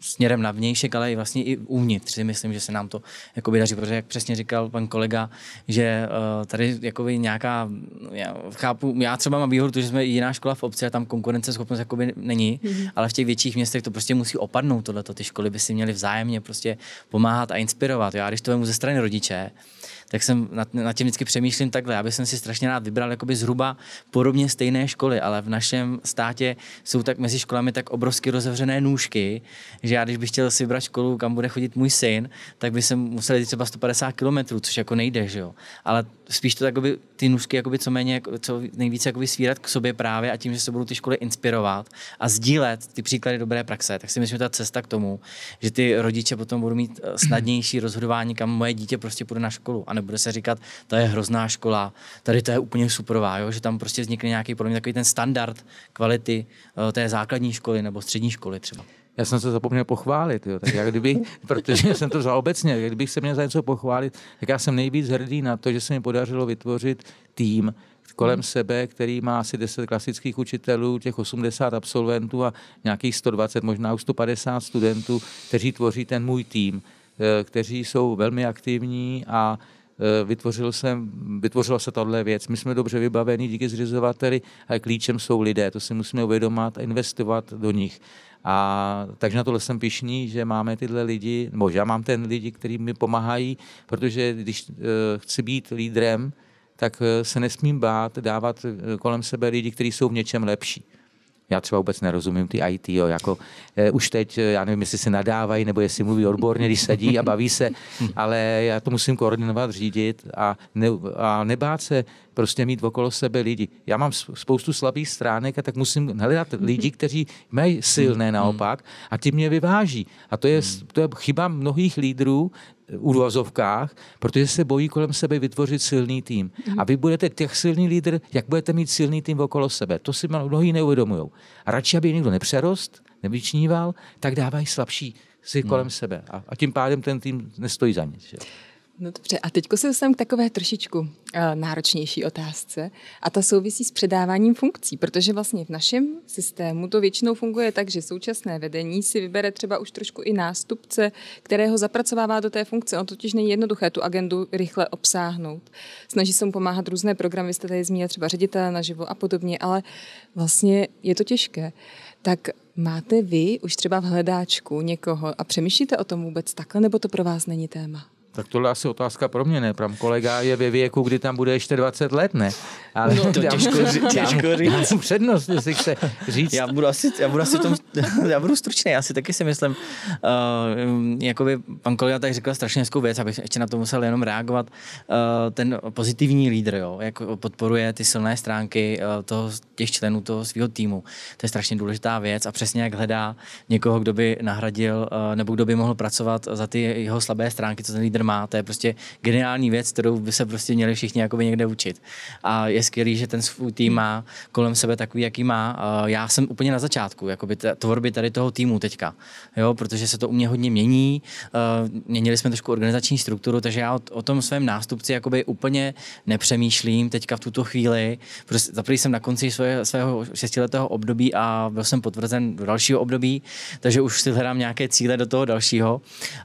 směrem na vnějšek, ale i vlastně i uvnitř myslím, že se nám to jakoby daří, protože jak přesně říkal pan kolega, že uh, tady jakoby nějaká, já chápu, já třeba mám výhodu, že jsme jiná škola v obci a tam konkurenceschopnost jakoby není, mm-hmm. ale v těch větších městech to prostě musí opadnout tohleto, ty školy by si měly vzájemně prostě prostě pomáhat a inspirovat. Já když to vemu ze strany rodiče, tak jsem nad, nad tím vždycky přemýšlím takhle. aby jsem si strašně rád vybral jakoby zhruba podobně stejné školy, ale v našem státě jsou tak mezi školami tak obrovsky rozevřené nůžky, že já když bych chtěl si vybrat školu, kam bude chodit můj syn, tak by jsem musel jít třeba 150 kilometrů, což jako nejde, že jo. Ale spíš to takoby ty nůžky jakoby co, méně, jako- co nejvíce jakoby svírat k sobě právě a tím, že se budou ty školy inspirovat a sdílet ty příklady dobré praxe, tak si myslím, že ta cesta k tomu, že ty rodiče potom budou mít eh, snadnější rozhodování, kam moje dítě prostě půjde na školu a nebude se říkat, to je hrozná škola, tady to je úplně superová, jo? že tam prostě vznikne nějaký pro mě takový ten standard kvality eh, té základní školy nebo střední školy třeba. Já jsem se zapomněl pochválit, jo. Tak já kdyby, protože jsem to vzal obecně, kdybych se měl za něco pochválit, tak já jsem nejvíc hrdý na to, že se mi podařilo vytvořit tým, kolem hmm. sebe, který má asi 10 klasických učitelů, těch 80 absolventů a nějakých 120, možná už 150 studentů, kteří tvoří ten můj tým, eh, kteří jsou velmi aktivní a eh, vytvořil jsem, vytvořila se tahle věc. My jsme dobře vybaveni díky zřizovateli, ale klíčem jsou lidé, to si musíme uvědomat a investovat do nich. A takže na tohle jsem pišný, že máme tyhle lidi, nebo já mám ten lidi, kteří mi pomáhají, protože když uh, chci být lídrem, tak uh, se nesmím bát dávat eh, kolem sebe lidi, kteří jsou v něčem lepší já třeba vůbec nerozumím ty IT, jo, jako eh, už teď, eh, já nevím, jestli se nadávají, nebo jestli mluví odborně, když sedí a baví se, ale já to musím koordinovat, řídit a, ne, a nebát se prostě mít okolo sebe lidi. Já mám spoustu slabých stránek a tak musím hledat mhm. lidi, kteří mají silné mhm. naopak a ti mě vyváží. A to je, mhm. to je chyba mnohých lídrů, Eh, úvozovkách, protože se bojí kolem sebe vytvořit silný tým. Mhm. A vy budete těch silný lídr, jak budete mít silný tým okolo sebe. To si mnohý neuvědomují. A radši, aby někdo nepřerost, nevyčníval, tak dávají slabší si kolem no. sebe. A, a tím pádem ten tým nestojí za nic. Že? No dobře, a teď se jsem k takové trošičku uh, náročnější otázce a ta souvisí s předáváním funkcí, protože vlastně v našem systému to většinou funguje tak, že současné vedení si vybere třeba už trošku i nástupce, kterého zapracovává do té funkce. On totiž není jednoduché tu agendu rychle obsáhnout. Snaží se mu pomáhat různé programy, jste tady zmínil třeba ředitele naživo a podobně, ale vlastně je to těžké. Tak máte vy už třeba v hledáčku někoho a přemýšlíte o tom vůbec takhle, nebo to pro vás není téma? Tak tohle asi otázka pro mě, ne? Pram kolega je ve věku, kdy tam bude ještě 20 let, ne? Ale no, to dám, těžko, dám, těžko říct. Dám, dám přednost, jestli chce říct. Já budu asi, já budu asi tom, já budu stručný, já si taky si myslím, uh, jakoby pan kolega tady řekl strašně hezkou věc, abych ještě na to musel jenom reagovat. Uh, ten pozitivní lídr, jo, jako podporuje ty silné stránky uh, toho, těch členů toho svého týmu. To je strašně důležitá věc a přesně jak hledá někoho, kdo by nahradil uh, nebo kdo by mohl pracovat za ty jeho slabé stránky, co ten lídr má. To je prostě geniální věc, kterou by se prostě měli všichni někde učit. A je je skvělý, že ten svůj tým má kolem sebe takový, jaký má. Já jsem úplně na začátku jakoby t- tvorby tady toho týmu teďka, jo, protože se to u mě hodně mění. Měnili jsme trošku organizační strukturu, takže já o, o tom svém nástupci jakoby úplně nepřemýšlím teďka v tuto chvíli. Prostě zaprvé jsem na konci svého svého šestiletého období a byl jsem potvrzen do dalšího období, takže už si hledám nějaké cíle do toho dalšího.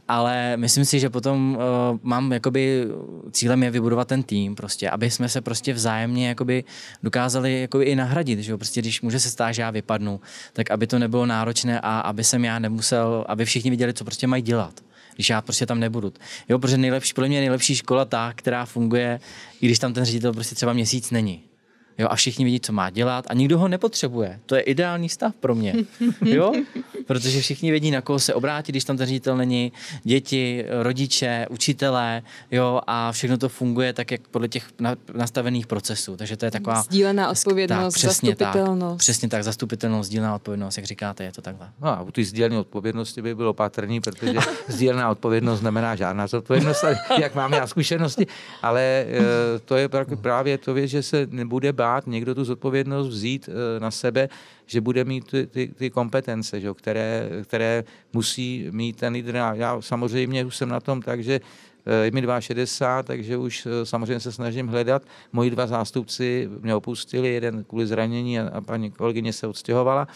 Ale myslím si, že potom uh, mám jakoby cílem je vybudovat ten tým prostě, aby jsme se prostě vzájemně jakoby dokázali jakoby i nahradit, že jo? prostě když může se stát, že já vypadnu, tak aby to nebylo náročné a aby jsem já nemusel, aby všichni viděli, co prostě mají dělat když já prostě tam nebudu. Jo, protože nejlepší, pro mě je nejlepší škola ta, která funguje, i když tam ten ředitel prostě třeba měsíc není. Jo, a všichni vidí, co má dělat a nikdo ho nepotřebuje. To je ideální stav pro mě. Jo? Protože všichni vědí, na koho se obrátit, když tam ten ředitel není. Děti, rodiče, učitelé, jo, a všechno to funguje tak, jak podle těch nastavených procesů. Takže to je taková... Sdílená odpovědnost, tak, přesně zastupitelnost. Tak, přesně tak, zastupitelnost, sdílená odpovědnost, jak říkáte, je to takhle. No a u té sdílené odpovědnosti by bylo patrný, protože sdílená odpovědnost znamená žádná zodpovědnost, jak mám já zkušenosti, ale eh, to je právě to věc, že se nebude bát dát, někdo tu zodpovědnost vzít eh, na sebe, že bude mít ty, ty, ty kompetence, že, které, které musí mít ten lídr. Já samozřejmě už jsem na tom tak, že eh, je mi 2,60, takže už eh, samozřejmě se snažím hledat. Moji dva zástupci mě opustili, jeden kvůli zranění a, a paní kolegyně se odstěhovala.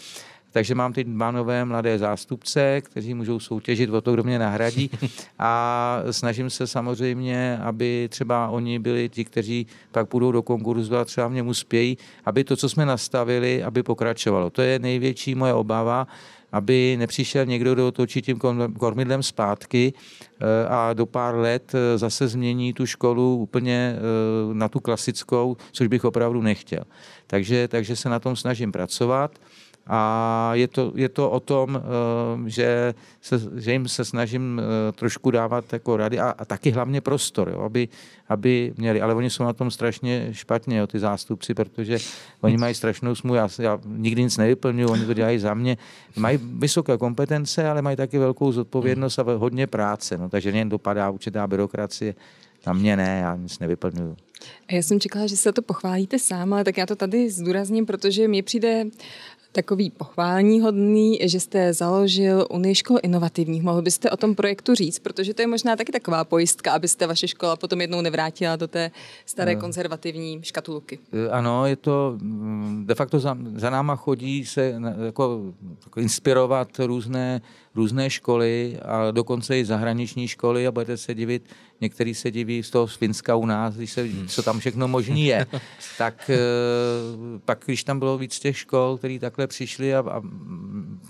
Takže mám teď dva nové mladé zástupce, kteří můžou soutěžit o to, kdo mě nahradí. A snažím se samozřejmě, aby třeba oni byli ti, kteří pak půjdou do konkurzu a třeba mě uspějí, aby to, co jsme nastavili, aby pokračovalo. To je největší moje obava, aby nepřišel někdo, kdo točí tím kormidlem zpátky eh, a do pár let eh, zase změní tu školu úplně eh, na tu klasickou, což bych opravdu nechtěl. Takže, takže se na tom snažím pracovat a je to, je to o tom, eh, že, se, že jim se snažím eh, trošku dávat jako rady a, a taky hlavně prostor, jo, aby, aby měli, ale oni jsou na tom strašně špatně, jo, ty zástupci, protože oni mají strašnou smůlu, já, já nikdy nic nevyplňuji, oni to dělají za mě. Mají vysoké kompetence, ale mají taky velkou zodpovědnost a hodně práce, no, takže jen dopadá určitá byrokracie. Na mě ne, já nic nevyplňuju. Já jsem čekala, že se to pochválíte sám, ale tak já to tady zdůrazním, protože mi přijde uh, takový hodný, že jste založil Unii škol inovativních. Mohl byste o tom projektu říct, protože to je možná taky taková pojistka, abyste vaše škola potom jednou nevrátila do té staré eh. konzervativní škatulky. Eh, ano, je to mm, de facto za, za náma chodí se jako, jako inspirovat různé různé školy a dokonce i zahraniční školy a budete se divit, některý se diví z toho z Finska u nás, když se, co tam všechno možný je. tak eh, pak, když tam bylo víc těch škol, které takhle přišli a, a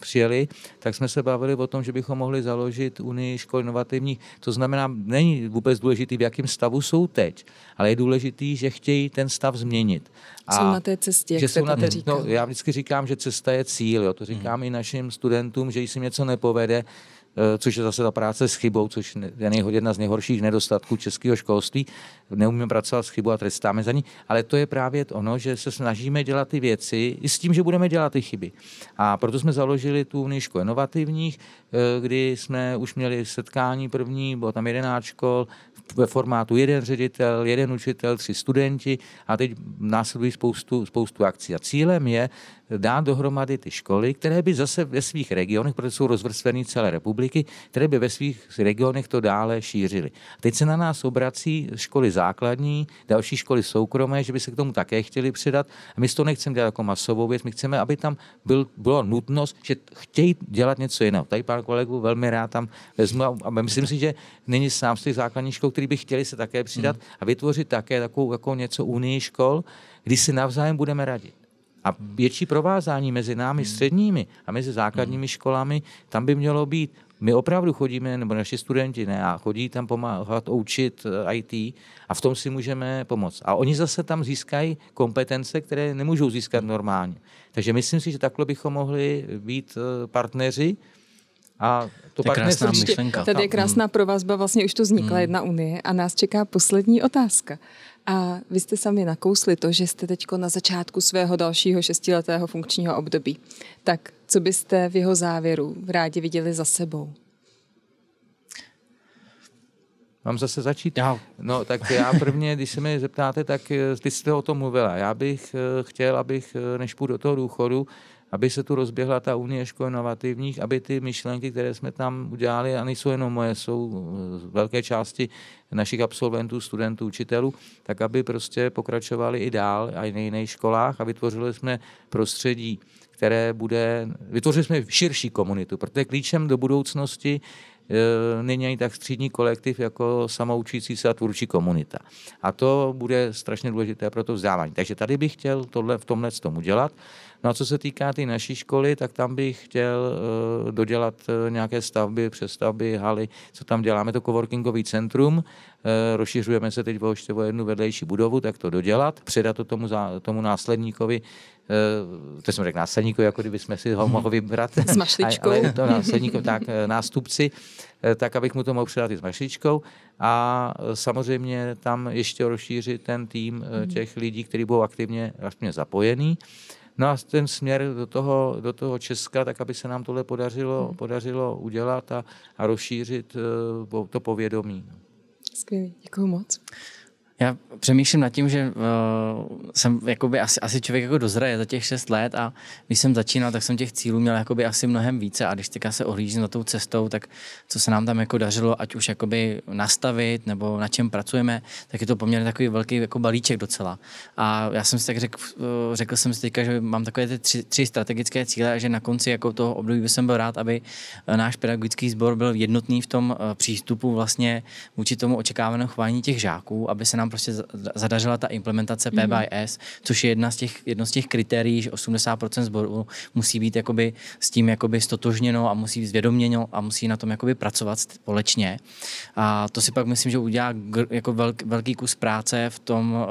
přijeli, tak jsme se bavili o tom, že bychom mohli založit Unii škol inovativních. To znamená, není vůbec důležitý, v jakém stavu jsou teď, ale je důležitý, že chtějí ten stav změnit. A jsou na té cestě, že jsou na té, no, Já vždycky říkám, že cesta je cíl. Jo. To říkám hmm. i našim studentům, že když jim něco nepovede, eh, což je zase ta práce s chybou, což je jedna z nejhorších nedostatků českého školství. Neumíme pracovat s chybou a trestáme za ní, ale to je právě ono, že se snažíme dělat ty věci i s tím, že budeme dělat ty chyby. A proto jsme založili tu nížku inovativních, eh, kdy jsme už měli setkání první, bylo tam jedenáct škol, ve formátu jeden ředitel, jeden učitel, tři studenti a teď následují spoustu, spoustu akcí. A cílem je dá dohromady ty školy, které by zase ve svých regionech, protože jsou rozvrstvené celé republiky, které by ve svých regionech to dále šířily. Teď se na nás obrací školy základní, další školy soukromé, že by se k tomu také chtěli přidat. A my to nechceme dělat jako masovou věc, my chceme, aby tam byl, bylo nutnost, že chtějí dělat něco jiného. Tady pár kolegů velmi rád tam vezmu a myslím si, že není sám z těch základních škol, který by chtěli se také přidat mm. a vytvořit také takovou jako něco unii škol, kdy si navzájem budeme radit a větší provázání mezi námi hmm. středními a mezi základními hmm. školami, tam by mělo být. My opravdu chodíme, nebo naši studenti ne, a chodí tam pomáhat, učit eh, IT a v tom si můžeme pomoct. A oni zase tam získají kompetence, které nemůžou získat normálně. Takže myslím si, že takhle bychom mohli být eh, partneři, a to, to je krásná myšlenka. Tady je hmm. krásná provazba, vlastně už to vznikla hmm. jedna unie a nás čeká poslední otázka. A vy jste sami nakousli to, že jste teď na začátku svého dalšího šestiletého funkčního období. Tak co byste v jeho závěru rádi viděli za sebou? Mám zase začít? Já. No, tak já prvně, když se mě zeptáte, tak eh, ty jste o tom mluvila. Já bych eh, chtěl, abych, eh, než půjdu do toho důchodu, aby se tu rozběhla ta unie škol inovativních, aby ty myšlenky, které jsme tam udělali, a nejsou jenom moje, jsou eh, z velké části našich absolventů, studentů, učitelů, tak aby prostě pokračovali i dál a i na jiných školách a vytvořili jsme prostředí, které bude, vytvořili jsme širší komunitu, protože klíčem do budoucnosti eh, není ani tak střídní kolektiv jako samoučící se a tvůrčí komunita. A to bude strašně důležité pro to vzdávání. Takže tady bych chtěl tohle, v tomhle tom dělat No a co se týká té naší školy, tak tam bych chtěl eh, dodělat eh, nějaké stavby, přestavby, haly, co tam děláme, to coworkingový centrum, eh, rozšiřujeme se teď o ještě o jednu vedlejší budovu, tak to dodělat, předat to tomu, za, tomu následníkovi, to jsem řekl následníkovi, jako kdyby jsme si ho mohli vybrat. S mašličkou. Ale to následníkovi, tak nástupci, tak abych mu to mohl předat i s mašličkou a samozřejmě tam ještě rozšířit ten tým mhm. těch lidí, kteří budou aktivně, aktivně zapojený nás ten směr do toho, do toho Česka, tak aby se nám tohle podařilo, hmm. podařilo udělat a, a rozšířit eh, to povědomí. Skvělý, děkuji moc. Já přemýšlím nad tím, že uh, jsem jakoby asi, asi člověk jako dozraje za těch šest let a když jsem začínal, tak jsem těch cílů měl jakoby asi mnohem více a když teďka se ohlížím za tou cestou, tak co se nám tam jako dařilo, ať už jakoby nastavit nebo na čem pracujeme, tak je to poměrně takový velký jako balíček docela. A já jsem si tak řekl, uh, řekl jsem si teďka, že mám takové ty tři, tři strategické cíle a že na konci jako toho období bych jsem byl rád, aby uh, náš pedagogický sbor byl jednotný v tom uh, přístupu vlastně vůči tomu očekávaného chování těch žáků, aby se nám nám prostě zadařila ta implementace mm-hmm. S, což je jedna z těch, jedno z těch kritérií, že 80% zboru musí být jakoby s tím jakoby stotožněno a musí být zvědoměno a musí na tom jakoby pracovat společně. A to si pak myslím, že udělá jako velk, velký kus práce v tom, eh,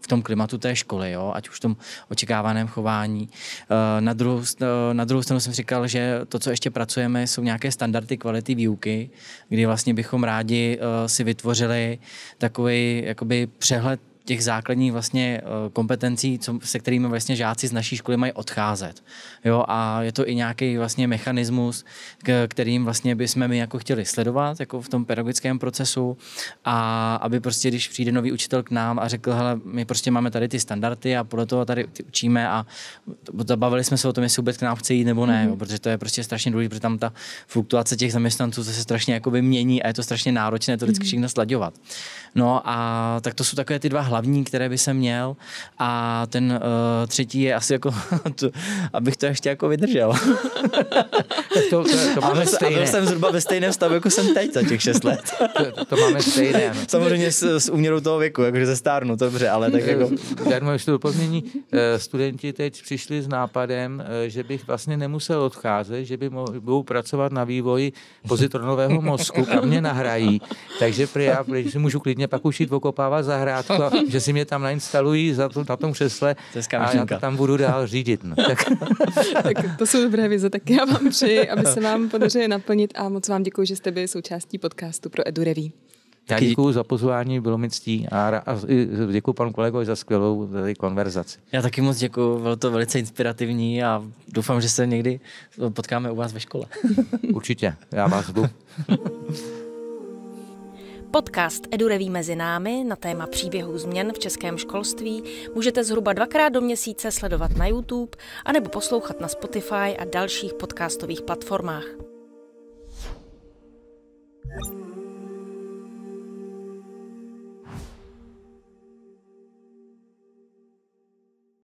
v tom klimatu té školy, jo? ať už v tom očekávaném chování. Eh, na druhou, eh, na druhou stranu jsem říkal, že to, co ještě pracujeme, jsou nějaké standardy kvality výuky, kdy vlastně bychom rádi si vytvořili takový jakoby přehled těch základních vlastně eh, kompetencí, co, se kterými vlastně žáci z naší školy mají odcházet. Jo, a je to i nějaký vlastně mechanismus, k, kterým vlastně bychom my jako chtěli sledovat jako v tom pedagogickém procesu a aby prostě, když přijde nový učitel k nám a řekl, hele, my prostě máme tady ty standardy a podle toho tady ty učíme a zabavili jsme se o tom, jestli vůbec k nám chce jít nebo ne, mm-hmm. jo, mhm. protože to je prostě strašně důležité, protože tam ta fluktuace těch zaměstnanců se strašně jakoby mění a je to strašně náročné to vždycky mhm. všechno sladěvat. No a tak to jsou takové ty dva hlavní hlavní, které by se měl a ten uh, třetí je asi jako, to, abych to ještě jako vydržel. to, to, to máme a, stejné. a byl jsem zhruba ve stejném stavu, jako jsem teď za těch šest let. to, to máme stejné. Samozřejmě s, s úměrou toho věku, jakože ze stárnu, dobře, ale tak jako... Jarmo, ještě dopoznění. Eh, studenti teď přišli s nápadem, eh, že bych vlastně nemusel odcházet, že by mohli budou pracovat na vývoji pozitronového mozku, kam mě nahrají. Takže prý já prý, si můžu klidně pak učit okopávat zahrádku a že si mě tam nainstalují za to, na tom křesle a já to tam budu dál řídit. No. Tak. tak to jsou dobré vize, tak já vám přeji, aby se vám podařilo naplnit a moc vám děkuji, že jste byli součástí podcastu pro Edu Reví. Já děkuji za pozvání, bylo mi ctí a, děkuji panu kolegovi za skvělou konverzaci. Já taky moc děkuji, bylo to velice inspirativní a doufám, že se někdy potkáme u vás ve škole. Určitě, já vás budu. Podcast Edureví mezi námi na téma příběhů změn v českém školství můžete zhruba dvakrát do měsíce sledovat na YouTube anebo poslouchat na Spotify a dalších podcastových platformách.